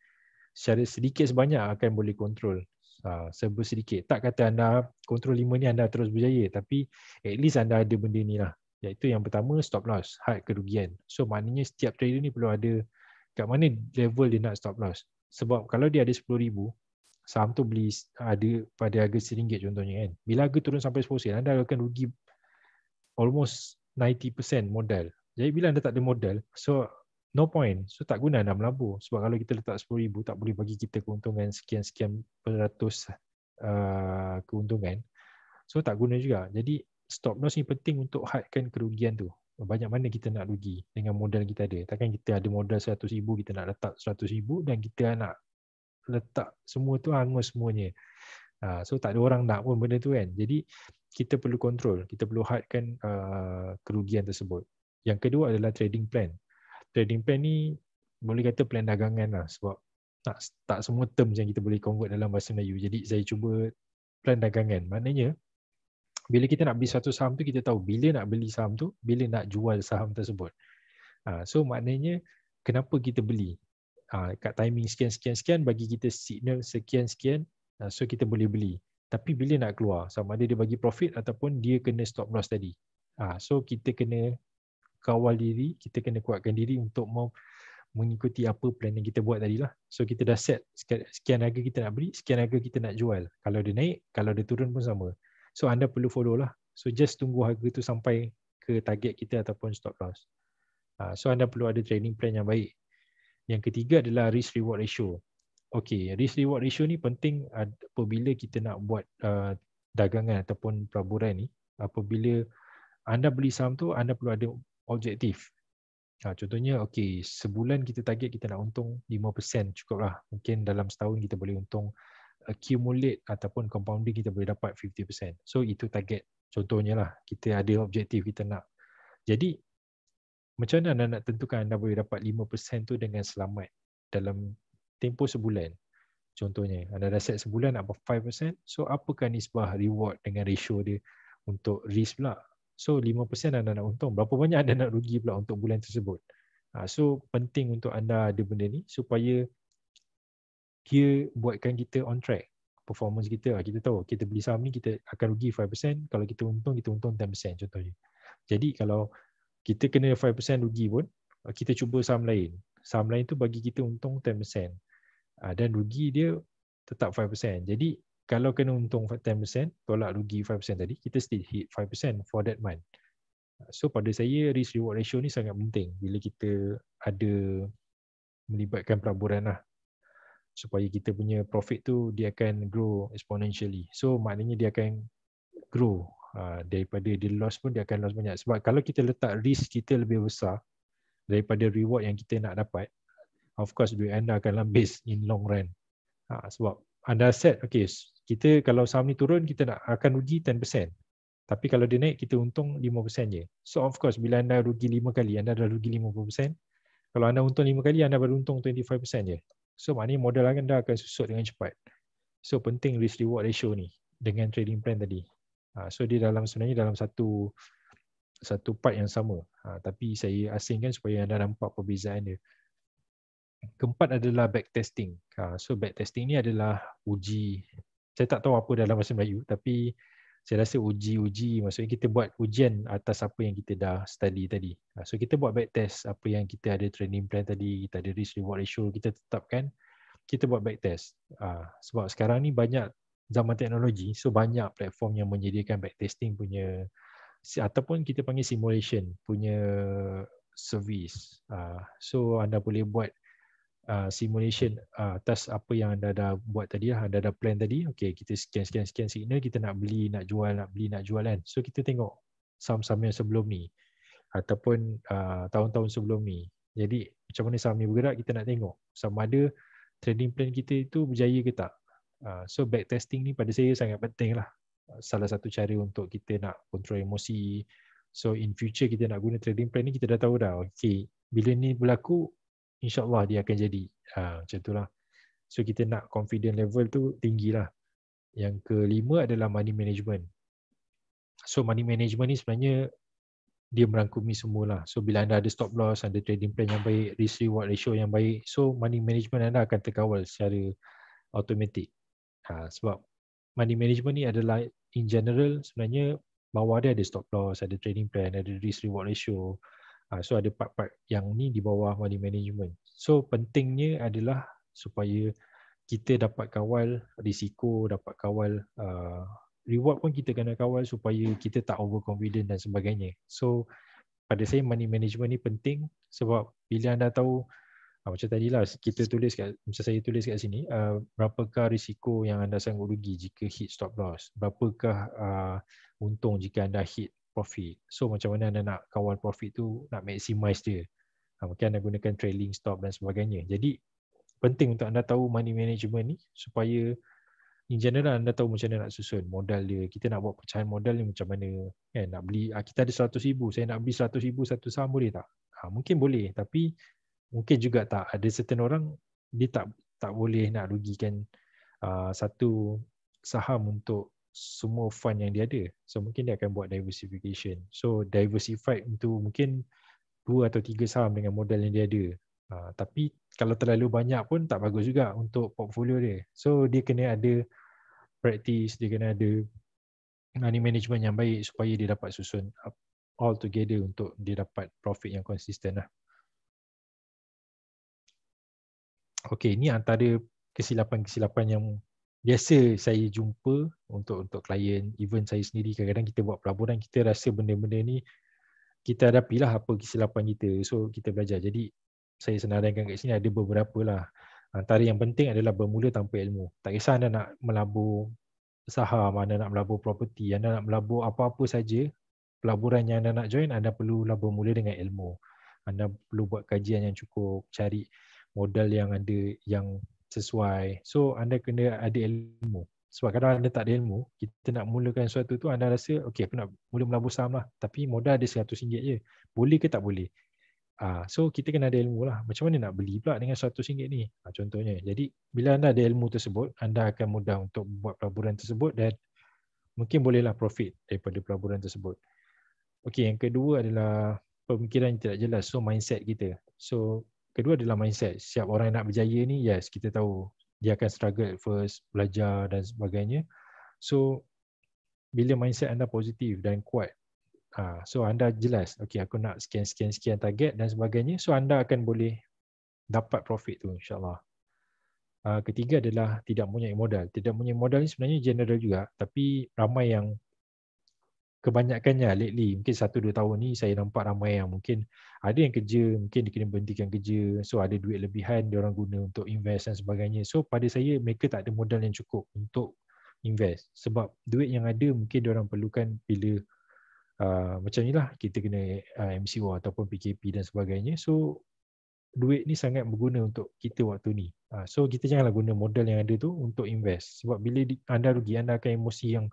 secara sedikit sebanyak akan boleh kontrol uh, serba sedikit tak kata anda kontrol lima ni anda terus berjaya tapi at least anda ada benda ni lah iaitu yang pertama stop loss had kerugian so maknanya setiap trader ni perlu ada kat mana level dia nak stop loss sebab kalau dia ada 10000 saham tu beli ada pada harga RM1 contohnya kan. Bila harga turun sampai RM10, anda akan rugi almost 90% modal. Jadi bila anda tak ada modal, so no point. So tak guna nak melabur. Sebab kalau kita letak RM10,000, tak boleh bagi kita keuntungan sekian-sekian peratus uh, keuntungan. So tak guna juga. Jadi stop loss ni penting untuk hadkan kerugian tu. Banyak mana kita nak rugi dengan modal kita ada. Takkan kita ada modal RM100,000, kita nak letak RM100,000 dan kita nak letak semua tu hangus semuanya. Ah, so tak ada orang nak pun benda tu kan. Jadi kita perlu kontrol, kita perlu hardkan ah, kerugian tersebut. Yang kedua adalah trading plan. Trading plan ni boleh kata plan dagangan lah sebab tak, tak semua term yang kita boleh convert dalam bahasa Melayu. Jadi saya cuba plan dagangan. Maknanya bila kita nak beli satu saham tu, kita tahu bila nak beli saham tu, bila nak jual saham tersebut. Ah, so maknanya kenapa kita beli? Ah, kat timing sekian sekian sekian bagi kita signal sekian sekian ah, so kita boleh beli tapi bila nak keluar sama ada dia bagi profit ataupun dia kena stop loss tadi ah, so kita kena kawal diri kita kena kuatkan diri untuk mau mengikuti apa plan yang kita buat tadilah. So kita dah set sekian harga kita nak beli, sekian harga kita nak jual. Kalau dia naik, kalau dia turun pun sama. So anda perlu follow lah. So just tunggu harga tu sampai ke target kita ataupun stop loss. so anda perlu ada training plan yang baik yang ketiga adalah risk reward ratio. Okey, risk reward ratio ni penting apabila kita nak buat uh, dagangan ataupun pelaburan ni, apabila anda beli saham tu anda perlu ada objektif. Ha, contohnya okey, sebulan kita target kita nak untung 5% cukuplah. Mungkin dalam setahun kita boleh untung accumulate ataupun compounding kita boleh dapat 50%. So itu target contohnya lah kita ada objektif kita nak. Jadi macam mana anda nak tentukan anda boleh dapat 5% tu dengan selamat dalam tempoh sebulan? Contohnya, anda dah set sebulan nak dapat 5%, so apakah nisbah reward dengan ratio dia untuk risk pula? So 5% anda nak untung, berapa banyak anda nak rugi pula untuk bulan tersebut? Ha, so penting untuk anda ada benda ni supaya dia buatkan kita on track performance kita. Ha, kita tahu kita beli saham ni kita akan rugi 5%, kalau kita untung kita untung 10% contohnya. Jadi kalau kita kena 5% rugi pun uh, kita cuba saham lain saham lain tu bagi kita untung 10% ah, dan rugi dia tetap 5% jadi kalau kena untung 10% tolak rugi 5% tadi kita still hit 5% for that month so pada saya risk reward ratio ni sangat penting bila kita ada melibatkan pelaburan lah supaya kita punya profit tu dia akan grow exponentially so maknanya dia akan grow Ah, daripada dia loss pun dia akan loss banyak sebab kalau kita letak risk kita lebih besar daripada reward yang kita nak dapat of course duit anda akan lambis in long run ha, sebab anda set okay kita kalau saham ni turun kita nak akan rugi 10% tapi kalau dia naik kita untung 5% je so of course bila anda rugi 5 kali anda dah rugi 50% kalau anda untung 5 kali anda baru untung 25% je so maknanya modal anda akan susut dengan cepat so penting risk reward ratio ni dengan trading plan tadi Ah, so dia dalam sebenarnya dalam satu satu part yang sama. Ah, tapi saya asingkan supaya anda nampak perbezaan dia. Keempat adalah backtesting. Ah, so backtesting ni adalah uji. Saya tak tahu apa dalam bahasa Melayu tapi saya rasa uji-uji maksudnya kita buat ujian atas apa yang kita dah study tadi. So kita buat backtest apa yang kita ada training plan tadi, kita ada risk reward ratio kita tetapkan. Kita buat backtest. Sebab sekarang ni banyak zaman teknologi so banyak platform yang menyediakan backtesting punya ataupun kita panggil simulation punya service ah, so anda boleh buat ah, simulation atas apa yang anda dah buat tadi lah anda dah plan tadi okey kita scan scan scan signal kita nak beli nak jual nak beli nak jual kan so kita tengok saham-saham yang sebelum ni ataupun ah, tahun-tahun sebelum ni jadi macam mana saham ni bergerak kita nak tengok sama ada trading plan kita itu berjaya ke tak Ah, so backtesting ni pada saya sangat penting lah. Ah, salah satu cara untuk kita nak kontrol emosi. So in future kita nak guna trading plan ni kita dah tahu dah. Okay, bila ni berlaku, insyaAllah dia akan jadi. Ha, macam tu lah. So kita nak confident level tu tinggi lah. Yang kelima adalah money management. So money management ni sebenarnya dia merangkumi semua lah. So bila anda ada stop loss, ada trading plan yang baik, risk reward ratio yang baik, so money management anda akan terkawal secara automatik. Ha, sebab money management ni adalah in general sebenarnya bawah dia ada stop loss, ada trading plan, ada risk reward ratio. Ha, so ada part-part yang ni di bawah money management. So pentingnya adalah supaya kita dapat kawal risiko, dapat kawal uh, reward pun kita kena kawal supaya kita tak over confident dan sebagainya. So pada saya money management ni penting sebab bila anda tahu Ha, macam tadi lah kita tulis kat macam saya tulis kat sini uh, berapakah risiko yang anda sanggup rugi jika hit stop loss berapakah uh, untung jika anda hit profit so macam mana anda nak kawal profit tu nak maximize dia ha, mungkin anda gunakan trailing stop dan sebagainya jadi penting untuk anda tahu money management ni supaya in general anda tahu macam mana nak susun modal dia kita nak buat pecahan modal ni macam mana kan nak beli kita ada ribu, saya nak beli ribu satu saham boleh tak ha, mungkin boleh tapi mungkin juga tak ada certain orang dia tak tak boleh nak rugikan uh, satu saham untuk semua fund yang dia ada. So mungkin dia akan buat diversification. So diversified untuk mungkin dua atau tiga saham dengan modal yang dia ada. Uh, tapi kalau terlalu banyak pun tak bagus juga untuk portfolio dia. So dia kena ada practice, dia kena ada money management yang baik supaya dia dapat susun all together untuk dia dapat profit yang konsisten lah. okey ini antara kesilapan-kesilapan yang biasa saya jumpa untuk untuk klien even saya sendiri kadang-kadang kita buat pelaburan kita rasa benda-benda ni kita hadapilah apa kesilapan kita so kita belajar jadi saya senaraikan kat sini ada beberapa lah antara yang penting adalah bermula tanpa ilmu tak kisah anda nak melabur saham anda nak melabur property anda nak melabur apa-apa saja pelaburan yang anda nak join anda perlu bermula dengan ilmu anda perlu buat kajian yang cukup cari modal yang ada yang sesuai. So anda kena ada ilmu. Sebab kadang anda tak ada ilmu, kita nak mulakan sesuatu tu anda rasa okey aku nak mula melabur saham lah. Tapi modal ada RM100 je. Boleh ke tak boleh? Ah, so kita kena ada ilmu lah. Macam mana nak beli pula dengan RM100 ni? Ah, contohnya. Jadi bila anda ada ilmu tersebut, anda akan mudah untuk buat pelaburan tersebut dan mungkin bolehlah profit daripada pelaburan tersebut. Okey, yang kedua adalah pemikiran yang tidak jelas. So mindset kita. So kedua adalah mindset. Siap orang yang nak berjaya ni, yes, kita tahu dia akan struggle at first, belajar dan sebagainya. So, bila mindset anda positif dan kuat, ah, so anda jelas, okay, aku nak sekian-sekian-sekian target dan sebagainya, so anda akan boleh dapat profit tu insyaAllah. Ah, ketiga adalah tidak punya modal. Tidak punya modal ni sebenarnya general juga tapi ramai yang kebanyakannya lately mungkin 1 2 tahun ni saya nampak ramai yang mungkin ada yang kerja mungkin dia kena berhentikan kerja so ada duit lebihan dia orang guna untuk invest dan sebagainya so pada saya mereka tak ada modal yang cukup untuk invest sebab duit yang ada mungkin dia orang perlukan bila uh, macam inilah kita kena uh, MCO ataupun PKP dan sebagainya so duit ni sangat berguna untuk kita waktu ni uh, so kita janganlah guna modal yang ada tu untuk invest sebab bila anda rugi anda akan emosi yang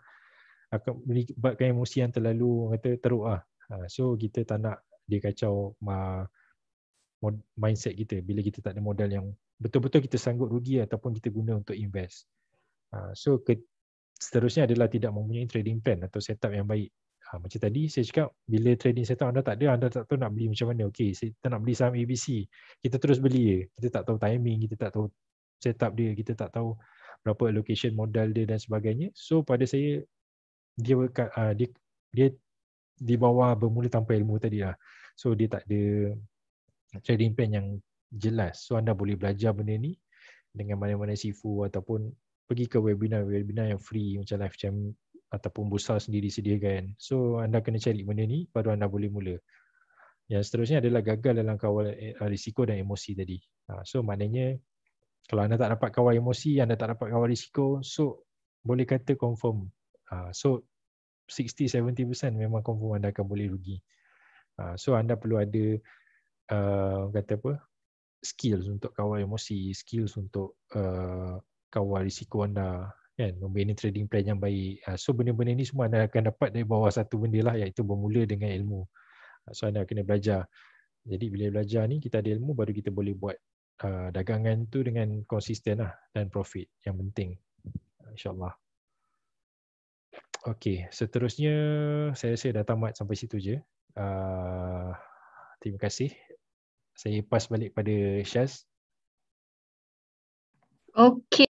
akan menyebabkan emosi yang terlalu kata teruk lah. Ha, so kita tak nak dia kacau mindset kita bila kita tak ada modal yang betul-betul kita sanggup rugi ataupun kita guna untuk invest. Ha, so seterusnya adalah tidak mempunyai trading plan atau setup yang baik. Ha, macam tadi saya cakap bila trading setup anda tak ada anda tak tahu nak beli macam mana. Okay kita nak beli saham ABC kita terus beli je. Kita tak tahu timing, kita tak tahu setup dia, kita tak tahu berapa allocation modal dia dan sebagainya. So pada saya dia uh, dia dia di bawah bermula tanpa ilmu tadi lah. So dia tak ada trading plan yang jelas. So anda boleh belajar benda ni dengan mana-mana sifu ataupun pergi ke webinar-webinar yang free macam live jam ataupun bursa sendiri sediakan. So anda kena cari benda ni baru anda boleh mula. Yang seterusnya adalah gagal dalam kawal eh, risiko dan emosi tadi. Ha, so maknanya kalau anda tak dapat kawal emosi, anda tak dapat kawal risiko, so boleh kata confirm Ah, so 60-70% memang confirm anda akan boleh rugi. Ah, so anda perlu ada uh, kata apa skills untuk kawal emosi, skills untuk uh, kawal risiko anda, kan? membina trading plan yang baik. So benda-benda ni semua anda akan dapat dari bawah satu benda lah iaitu bermula dengan ilmu. So anda kena belajar. Jadi bila belajar ni kita ada ilmu baru kita boleh buat uh, dagangan tu dengan konsisten lah dan profit yang penting. InsyaAllah. Okey, seterusnya saya rasa dah tamat sampai situ je. Uh, terima kasih. Saya pas balik pada Syaz. Okey.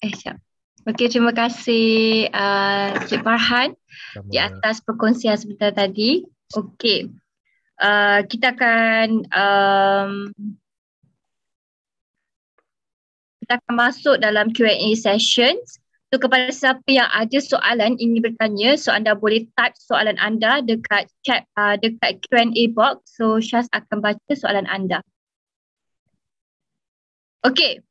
Eh, siap. Okey, terima kasih uh, Cik Farhan Sama. di atas perkongsian sebentar tadi. Okey. Uh, kita akan um, kita akan masuk dalam Q&A sessions. So kepada siapa yang ada soalan ingin bertanya, so anda boleh type soalan anda dekat chat uh, dekat Q&A box. So Syaz akan baca soalan anda. Okay.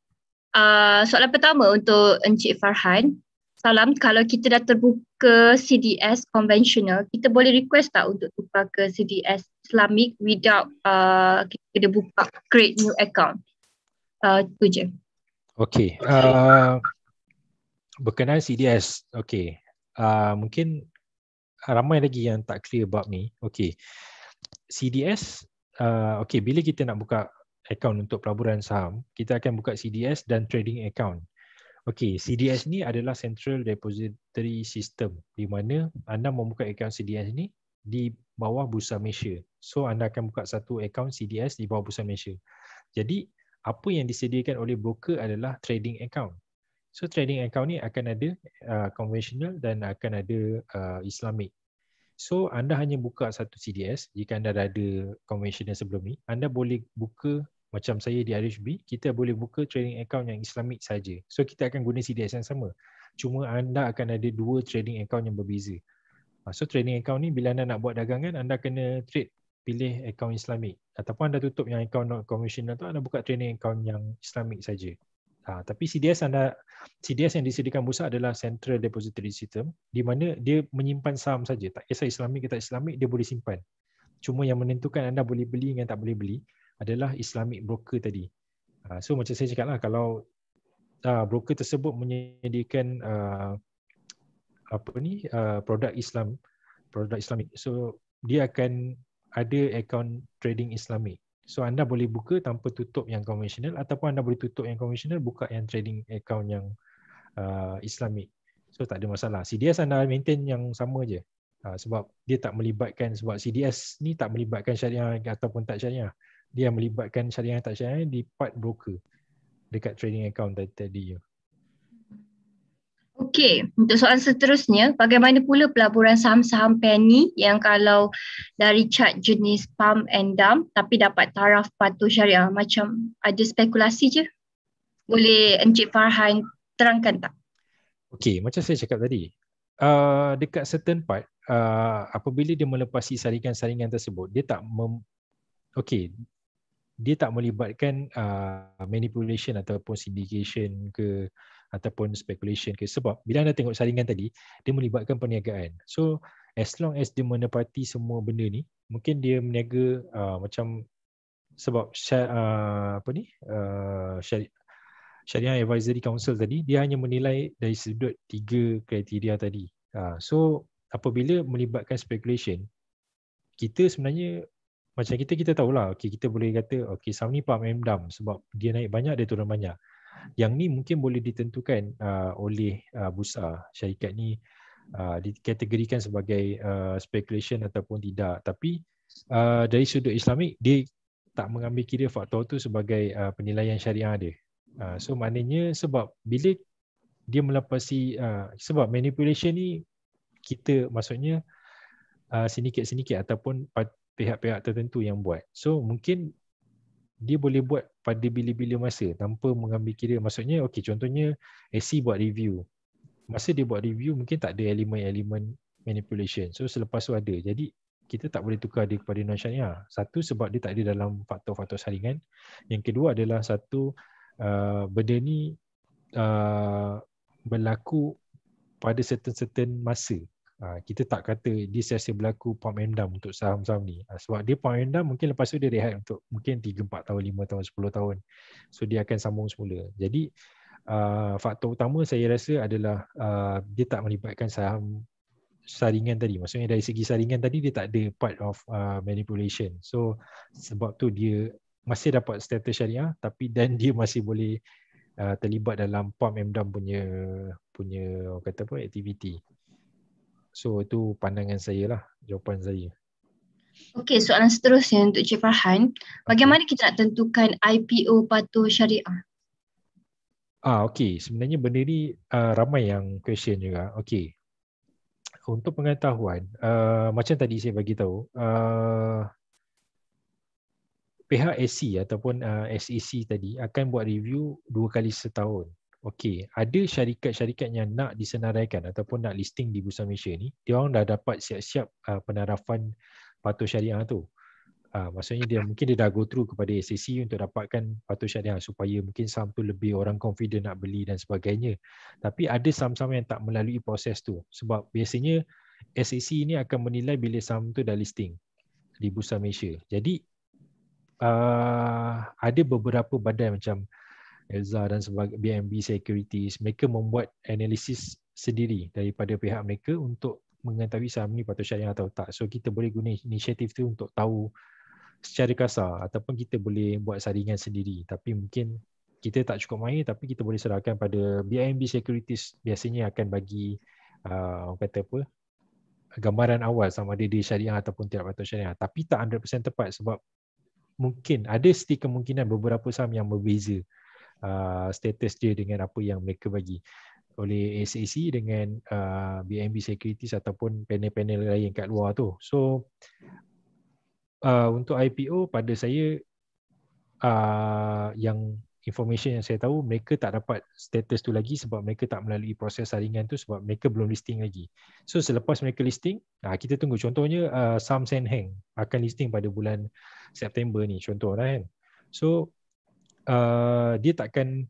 Uh, soalan pertama untuk Encik Farhan. Salam, kalau kita dah terbuka CDS konvensional, kita boleh request tak untuk tukar ke CDS Islamic without uh, kita kena buka create new account? Uh, itu je. Okay. Uh, berkenaan CDS. Okay. Uh, ah, mungkin ramai lagi yang tak clear about me. Okay. CDS. Uh, ah, okay. Bila kita nak buka account untuk pelaburan saham, kita akan buka CDS dan trading account. Okay. CDS ni adalah Central Depository System di mana anda membuka account CDS ni di bawah Bursa Malaysia. So anda akan buka satu account CDS di bawah Bursa Malaysia. Jadi apa yang disediakan oleh broker adalah trading account. So trading account ni akan ada uh, conventional dan akan ada uh, Islamic. So anda hanya buka satu CDS jika anda dah ada conventional sebelum ni, anda boleh buka macam saya di RHB, kita boleh buka trading account yang Islamic saja. So kita akan guna CDS yang sama. Cuma anda akan ada dua trading account yang berbeza. Ah, so trading account ni bila anda nak buat dagangan anda kena trade pilih account Islamic ataupun anda tutup yang account non conventional tu anda buka trading account yang Islamic saja. Ha, tapi CDS anda CDS yang disediakan Bursa adalah Central Depository System di mana dia menyimpan saham saja. Tak kisah Islamik ke Islamik dia boleh simpan. Cuma yang menentukan anda boleh beli dengan tak boleh beli adalah Islamik broker tadi. Ha, so macam saya cakaplah lah kalau ha, broker tersebut menyediakan apa ni produk Islam produk Islamik. So dia akan ada account trading Islamik So anda boleh buka tanpa tutup yang conventional ataupun anda boleh tutup yang konvensional buka yang trading account yang uh, Islamic. So tak ada masalah. CDS anda maintain yang sama je. Uh, sebab dia tak melibatkan sebab CDS ni tak melibatkan syariah ataupun tak syariah. Dia melibatkan syariah tak syariah di part broker dekat trading account tadi. Uh, Okey, untuk soalan seterusnya, bagaimana pula pelaburan saham-saham penny yang kalau dari cat jenis pump and dump tapi dapat taraf patuh syariah macam ada spekulasi je? Boleh Encik Farhan terangkan tak? Okey, macam saya cakap tadi, uh, dekat certain part, uh, apabila dia melepasi saringan-saringan tersebut, dia tak mem Okey, dia tak melibatkan uh, manipulation ataupun syndication ke ataupun speculation ke sebab bila anda tengok saringan tadi dia melibatkan perniagaan so as long as dia menepati semua benda ni mungkin dia meniaga uh, macam sebab uh, apa ni uh, syari, syariah advisory council tadi dia hanya menilai dari sudut tiga kriteria tadi uh, so apabila melibatkan speculation kita sebenarnya macam kita kita tahulah okey kita boleh kata okey saham ni pump and sebab dia naik banyak dia turun banyak yang ni mungkin boleh ditentukan uh, oleh uh, bursa syarikat ni uh, dikategorikan sebagai uh, speculation ataupun tidak. Tapi uh, dari sudut Islamik dia tak mengambil kira faktor tu sebagai uh, penilaian syariah dia. Uh, so maknanya sebab bila dia melapasi uh, sebab manipulation ni kita maksudnya uh, sedikit-sedikit ataupun pihak-pihak tertentu yang buat. So mungkin dia boleh buat pada bila-bila masa tanpa mengambil kira maksudnya okey contohnya AC buat review masa dia buat review mungkin tak ada elemen-elemen manipulation so selepas tu ada jadi kita tak boleh tukar dia kepada non syariah satu sebab dia tak ada dalam faktor-faktor saringan yang kedua adalah satu uh, benda ni uh, berlaku pada certain-certain masa Ha, kita tak kata dia siasa berlaku pump and dump untuk saham-saham ni ha, sebab dia pump and dump mungkin lepas tu dia rehat untuk mungkin 3, 4 tahun, 5 tahun, 10 tahun so dia akan sambung semula jadi uh, faktor utama saya rasa adalah dia tak melibatkan saham saringan tadi maksudnya dari segi saringan tadi dia tak ada part of manipulation so sebab tu dia masih dapat status syariah tapi dan dia masih boleh terlibat dalam pump and dump punya punya orang kata apa aktiviti So itu pandangan saya lah, jawapan saya. Okay, soalan seterusnya untuk Cik Farhan. Bagaimana kita nak tentukan IPO patuh syariah? Ah, okay. sebenarnya benda ni uh, ramai yang question juga. Okay, untuk pengetahuan, uh, macam tadi saya bagi tahu, uh, pihak e ataupun uh, SEC tadi akan buat review dua kali setahun okey, ada syarikat-syarikat yang nak disenaraikan ataupun nak listing di Bursa Malaysia ni, dia orang dah dapat siap-siap uh, penarafan patuh syariah tu. Uh, maksudnya dia mungkin dia dah go through kepada SEC untuk dapatkan patut syariah supaya mungkin saham tu lebih orang confident nak beli dan sebagainya. Tapi ada saham-saham yang tak melalui proses tu sebab biasanya SEC ni akan menilai bila saham tu dah listing di Bursa Malaysia. Jadi uh, ada beberapa badan macam Elza dan sebagai BNB Securities mereka membuat analisis sendiri daripada pihak mereka untuk mengetahui saham ni patut syariah atau tak. So kita boleh guna inisiatif tu untuk tahu secara kasar ataupun kita boleh buat saringan sendiri tapi mungkin kita tak cukup main, tapi kita boleh serahkan pada BIMB Securities biasanya akan bagi uh, kata apa gambaran awal sama ada dia syariah ataupun tidak patut syariah tapi tak 100% tepat sebab mungkin ada setiap kemungkinan beberapa saham yang berbeza Uh, status dia dengan apa yang mereka bagi oleh SEC dengan uh, BNB Securities ataupun panel-panel lain kat luar tu. So uh, untuk IPO pada saya uh, yang information yang saya tahu mereka tak dapat status tu lagi sebab mereka tak melalui proses saringan tu sebab mereka belum listing lagi. So selepas mereka listing, uh, kita tunggu contohnya uh, Sam Sen akan listing pada bulan September ni contoh lah kan. So Uh, dia takkan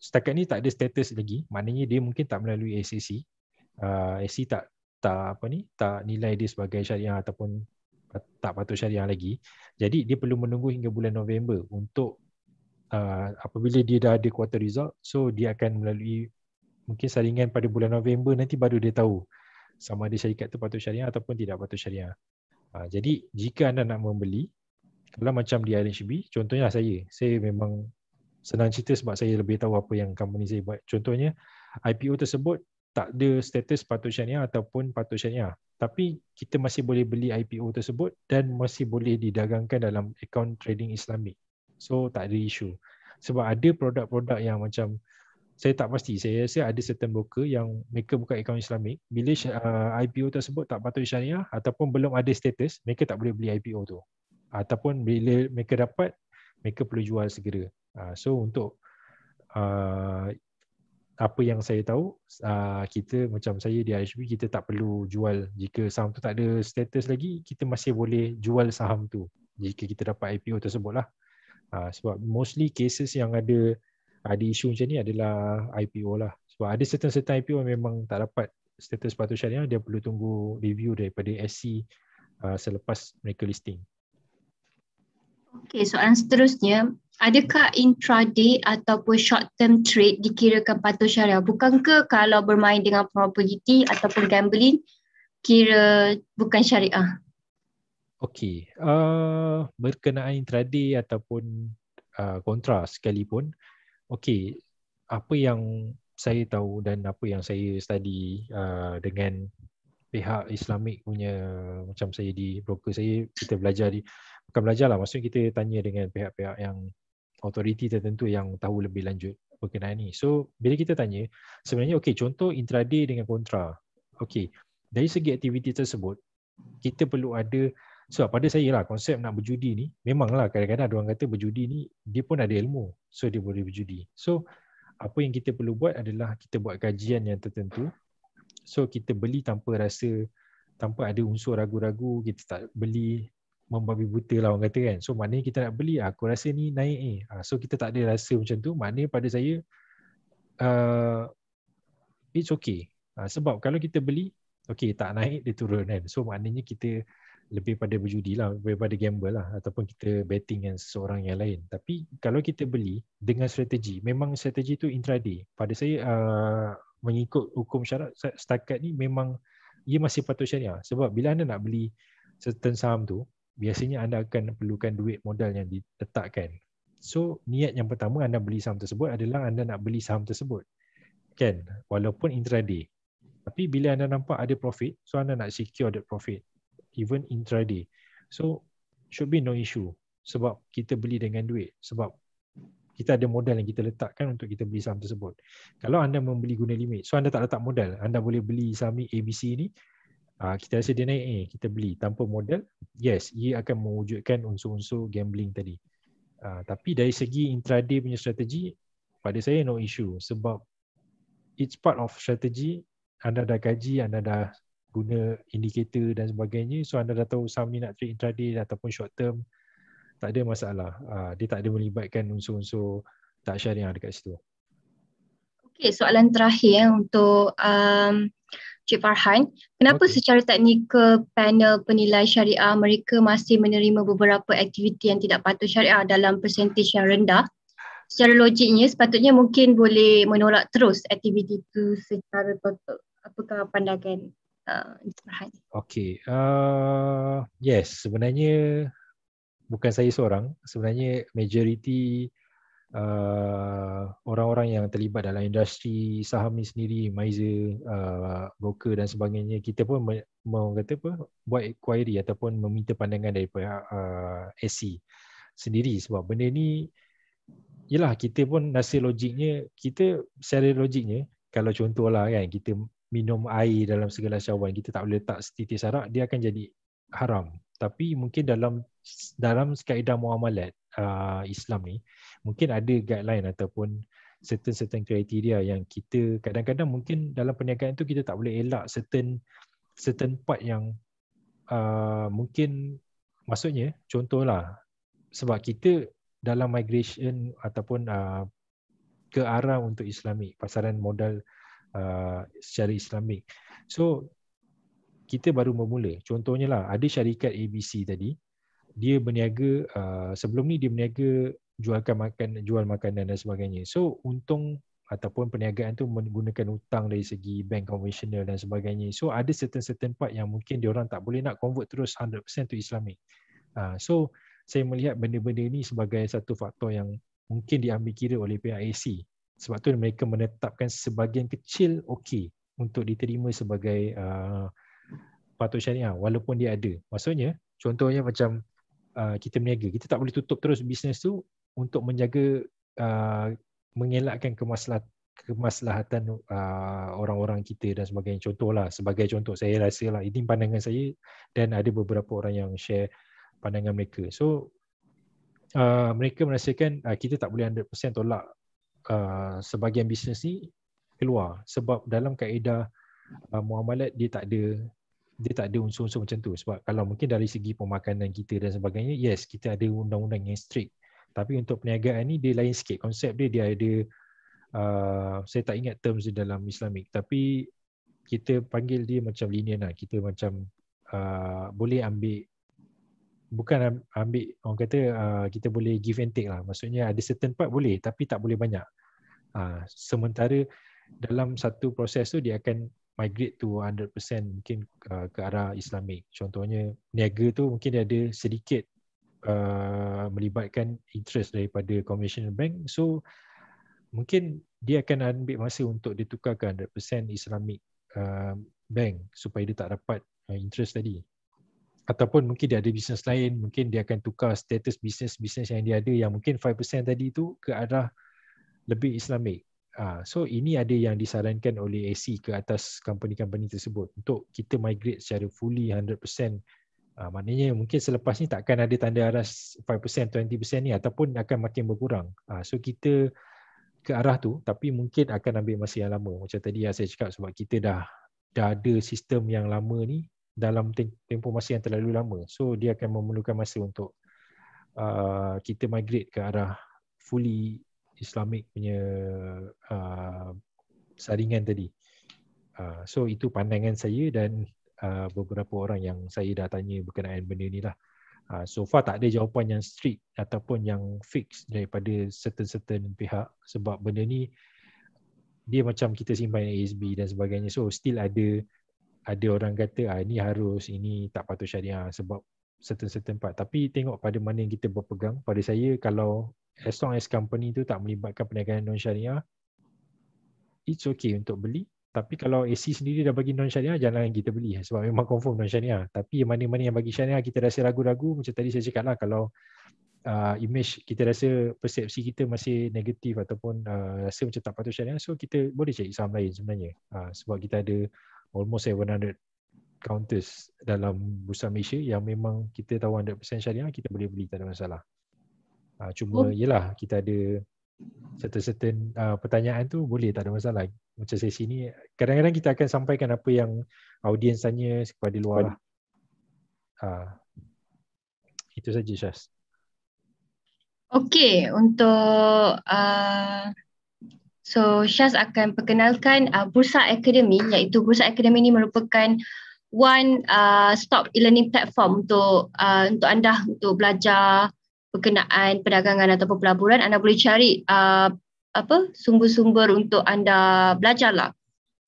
setakat ni tak ada status lagi maknanya dia mungkin tak melalui ACC uh, ACC tak tak apa ni tak nilai dia sebagai syariah ataupun tak patut syariah lagi jadi dia perlu menunggu hingga bulan November untuk uh, apabila dia dah ada quarter result so dia akan melalui mungkin saringan pada bulan November nanti baru dia tahu sama ada syarikat tu patut syariah ataupun tidak patut syariah uh, jadi jika anda nak membeli kalau macam di RHB, contohnya lah saya, saya memang senang cerita sebab saya lebih tahu apa yang company saya buat. Contohnya, IPO tersebut tak ada status patut syariah ataupun patut syariah. Tapi kita masih boleh beli IPO tersebut dan masih boleh didagangkan dalam akaun trading islamik. So tak ada isu. Sebab ada produk-produk yang macam saya tak pasti. Saya rasa ada certain broker yang mereka buka akaun islamik. Bila uh, IPO tersebut tak patut syariah ataupun belum ada status, mereka tak boleh beli IPO tu ataupun bila mereka dapat mereka perlu jual segera. Uh, so untuk uh, apa yang saya tahu uh, kita macam saya di IHB kita tak perlu jual jika saham tu tak ada status lagi kita masih boleh jual saham tu jika kita dapat IPO tersebut lah. Uh, sebab mostly cases yang ada ada isu macam ni adalah IPO lah. Sebab ada certain-certain IPO memang tak dapat status patut syariah dia perlu tunggu review daripada SC uh, e, selepas mereka listing. Okay, soalan seterusnya, adakah intraday ataupun short term trade dikirakan patuh syariah? Bukankah kalau bermain dengan property ataupun gambling kira bukan syariah? Okey, uh, berkenaan intraday ataupun uh, kontra sekalipun, okay, apa yang saya tahu dan apa yang saya study uh, dengan pihak Islamik punya macam saya di broker saya kita belajar di bukan belajar lah maksudnya kita tanya dengan pihak-pihak yang authority tertentu yang tahu lebih lanjut berkenaan ni. So bila kita tanya sebenarnya okey contoh intraday dengan kontra. Okey. Dari segi aktiviti tersebut kita perlu ada so, pada saya lah konsep nak berjudi ni memanglah kadang-kadang ada orang kata berjudi ni dia pun ada ilmu so dia boleh berjudi. So apa yang kita perlu buat adalah kita buat kajian yang tertentu. So kita beli tanpa rasa tanpa ada unsur ragu-ragu kita tak beli membabi buta lah orang kata kan. So mana kita nak beli, aku rasa ni naik Eh. So kita tak ada rasa macam tu, Mana pada saya uh, it's okay. Ah, sebab kalau kita beli, okay tak naik dia turun kan. So maknanya kita lebih pada berjudi lah, lebih pada gamble lah ataupun kita betting dengan seseorang yang lain. Tapi kalau kita beli dengan strategi, memang strategi tu intraday. Pada saya uh, mengikut hukum syarat setakat ni memang ia masih patut syariah. Sebab bila anda nak beli certain saham tu, biasanya anda akan perlukan duit modal yang diletakkan. So niat yang pertama anda beli saham tersebut adalah anda nak beli saham tersebut. Kan? Walaupun intraday. Tapi bila anda nampak ada profit, so anda nak secure that profit even intraday. So should be no issue sebab kita beli dengan duit sebab kita ada modal yang kita letakkan untuk kita beli saham tersebut. Kalau anda membeli guna limit, so anda tak letak modal, anda boleh beli saham ABC ni Ah, kita rasa dia naik eh kita beli tanpa modal yes ia akan mewujudkan unsur-unsur gambling tadi uh, tapi dari segi intraday punya strategi pada saya no issue sebab it's part of strategy anda dah kaji, anda dah guna indikator dan sebagainya so anda dah tahu saham ni nak trade intraday ataupun short term tak ada masalah uh, dia tak ada melibatkan unsur-unsur tak syariah dekat situ Okay, soalan terakhir eh, untuk um, Cik Farhan. Kenapa okay. secara teknikal panel penilai syariah mereka masih menerima beberapa aktiviti yang tidak patut syariah dalam persentaj yang rendah? Secara logiknya sepatutnya mungkin boleh menolak terus aktiviti itu secara total. Apakah pandangan Cik uh, Farhan? Okey. Uh, yes, sebenarnya bukan saya seorang. Sebenarnya majoriti Uh, orang-orang yang terlibat dalam industri saham ni sendiri, Maize, uh, broker dan sebagainya, kita pun me- mau kata apa, buat inquiry ataupun meminta pandangan daripada uh, SC e sendiri sebab benda ni yalah kita pun nasi logiknya kita secara logiknya kalau contohlah kan kita minum air dalam segala syawan kita tak boleh letak setitik syarak dia akan jadi haram tapi mungkin dalam dalam kaedah muamalat uh, Islam ni mungkin ada guideline ataupun certain certain criteria yang kita kadang-kadang mungkin dalam perniagaan tu kita tak boleh elak certain certain part yang uh, mungkin maksudnya contohlah sebab kita dalam migration ataupun uh, ke arah untuk islamik pasaran modal uh, secara islamik so kita baru bermula contohnya lah ada syarikat ABC tadi dia berniaga uh, sebelum ni dia berniaga jualkan makan jual makanan dan sebagainya. So untung ataupun perniagaan tu menggunakan hutang dari segi bank konvensional dan sebagainya. So ada certain certain part yang mungkin dia orang tak boleh nak convert terus 100% to Islamic. Uh, so saya melihat benda-benda ni sebagai satu faktor yang mungkin diambil kira oleh pihak AC. Sebab tu mereka menetapkan sebahagian kecil okey untuk diterima sebagai uh, patut syariah walaupun dia ada. Maksudnya contohnya macam Uh, kita berniaga. Kita tak boleh tutup terus bisnes tu untuk menjaga uh, mengelakkan kemaslah, kemaslahatan uh, orang-orang kita dan sebagainya. Contohlah, sebagai contoh saya rasa lah ini pandangan saya dan ada beberapa orang yang share pandangan mereka. So uh, mereka merasakan uh, kita tak boleh 100% tolak uh, sebahagian bisnes ni keluar sebab dalam kaedah uh, muamalat dia tak ada dia tak ada unsur-unsur macam tu sebab kalau mungkin dari segi pemakanan kita dan sebagainya yes kita ada undang-undang yang strict tapi untuk perniagaan ni dia lain sikit konsep dia dia ada uh, saya tak ingat terms dia dalam Islamik. tapi kita panggil dia macam linear lah kita macam uh, boleh ambil bukan ambil orang kata uh, kita boleh give and take lah maksudnya ada certain part boleh tapi tak boleh banyak uh, sementara dalam satu proses tu dia akan migrate to 100% mungkin uh, ke arah islamik contohnya niaga tu mungkin dia ada sedikit uh, melibatkan interest daripada conventional bank so mungkin dia akan ambil masa untuk ke 100% islamik uh, bank supaya dia tak dapat uh, interest tadi ataupun mungkin dia ada bisnes lain mungkin dia akan tukar status bisnes-bisnes yang dia ada yang mungkin 5% tadi tu ke arah lebih islamik Ah, so ini ada yang disarankan oleh AC ke atas company-company tersebut untuk kita migrate secara fully 100% uh, ah, maknanya mungkin selepas ni takkan ada tanda aras 5% 20% ni ataupun akan makin berkurang uh, so kita ke arah tu tapi mungkin akan ambil masa yang lama macam tadi yang saya cakap sebab kita dah dah ada sistem yang lama ni dalam tempoh masa yang terlalu lama so dia akan memerlukan masa untuk uh, kita migrate ke arah fully Islamik punya uh, saringan tadi. Uh, so itu pandangan saya dan uh, beberapa orang yang saya dah tanya berkenaan benda ni lah. Uh, so far tak ada jawapan yang strict ataupun yang fix daripada certain-certain pihak sebab benda ni dia macam kita simpan ASB dan sebagainya. So still ada ada orang kata ah, ini harus, ini tak patut syariah sebab certain-certain part. Tapi tengok pada mana yang kita berpegang. Pada saya kalau as long as company tu tak melibatkan perniagaan non syariah it's okay untuk beli tapi kalau AC sendiri dah bagi non syariah jangan kita beli sebab memang confirm non syariah tapi mana-mana yang bagi syariah kita rasa ragu-ragu macam tadi saya cakap lah kalau uh, image kita rasa persepsi kita masih negatif ataupun uh, rasa macam tak patut syariah so kita boleh cari saham lain sebenarnya uh, sebab kita ada almost 700 counters dalam Bursa Malaysia yang memang kita tahu 100% syariah kita boleh beli tak ada masalah. Uh, cuma oh. yelah kita ada certain-certain uh, pertanyaan tu boleh tak ada masalah. Macam sesi ni kadang-kadang kita akan sampaikan apa yang audiens tanya kepada luar lah. Uh, itu saja Syaz. Okay untuk uh, so Syaz akan perkenalkan uh, Bursa Akademi iaitu Bursa Akademi ni merupakan one uh, stop e-learning platform untuk uh, untuk anda untuk belajar berkenaan perdagangan ataupun pelaburan anda boleh cari uh, apa sumber-sumber untuk anda belajar lah.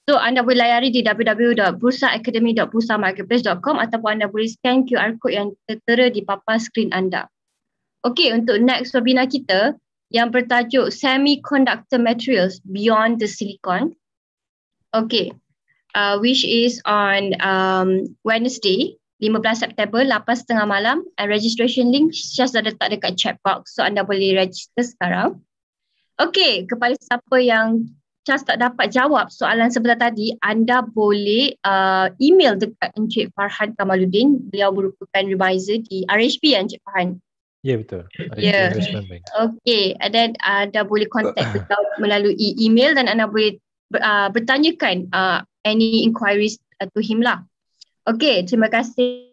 So anda boleh layari di www.bursaacademy.bursamarketplace.com ataupun anda boleh scan QR code yang tertera di papan skrin anda. Okey, untuk next webinar kita yang bertajuk Semiconductor Materials Beyond the Silicon. Okey, uh, which is on um, Wednesday 15 September 8.30 malam and registration link just dah letak dekat chat box so anda boleh register sekarang. Okay, kepada siapa yang just tak dapat jawab soalan sebelah tadi, anda boleh uh, email dekat Encik Farhan Kamaluddin. Beliau merupakan revisor di RHB ya Encik Farhan? Ya yeah, betul. RHB yeah. Okay, and then uh, anda boleh contact kita melalui email dan anda boleh uh, bertanyakan uh, any inquiries uh, to him lah. Okey, terima kasih.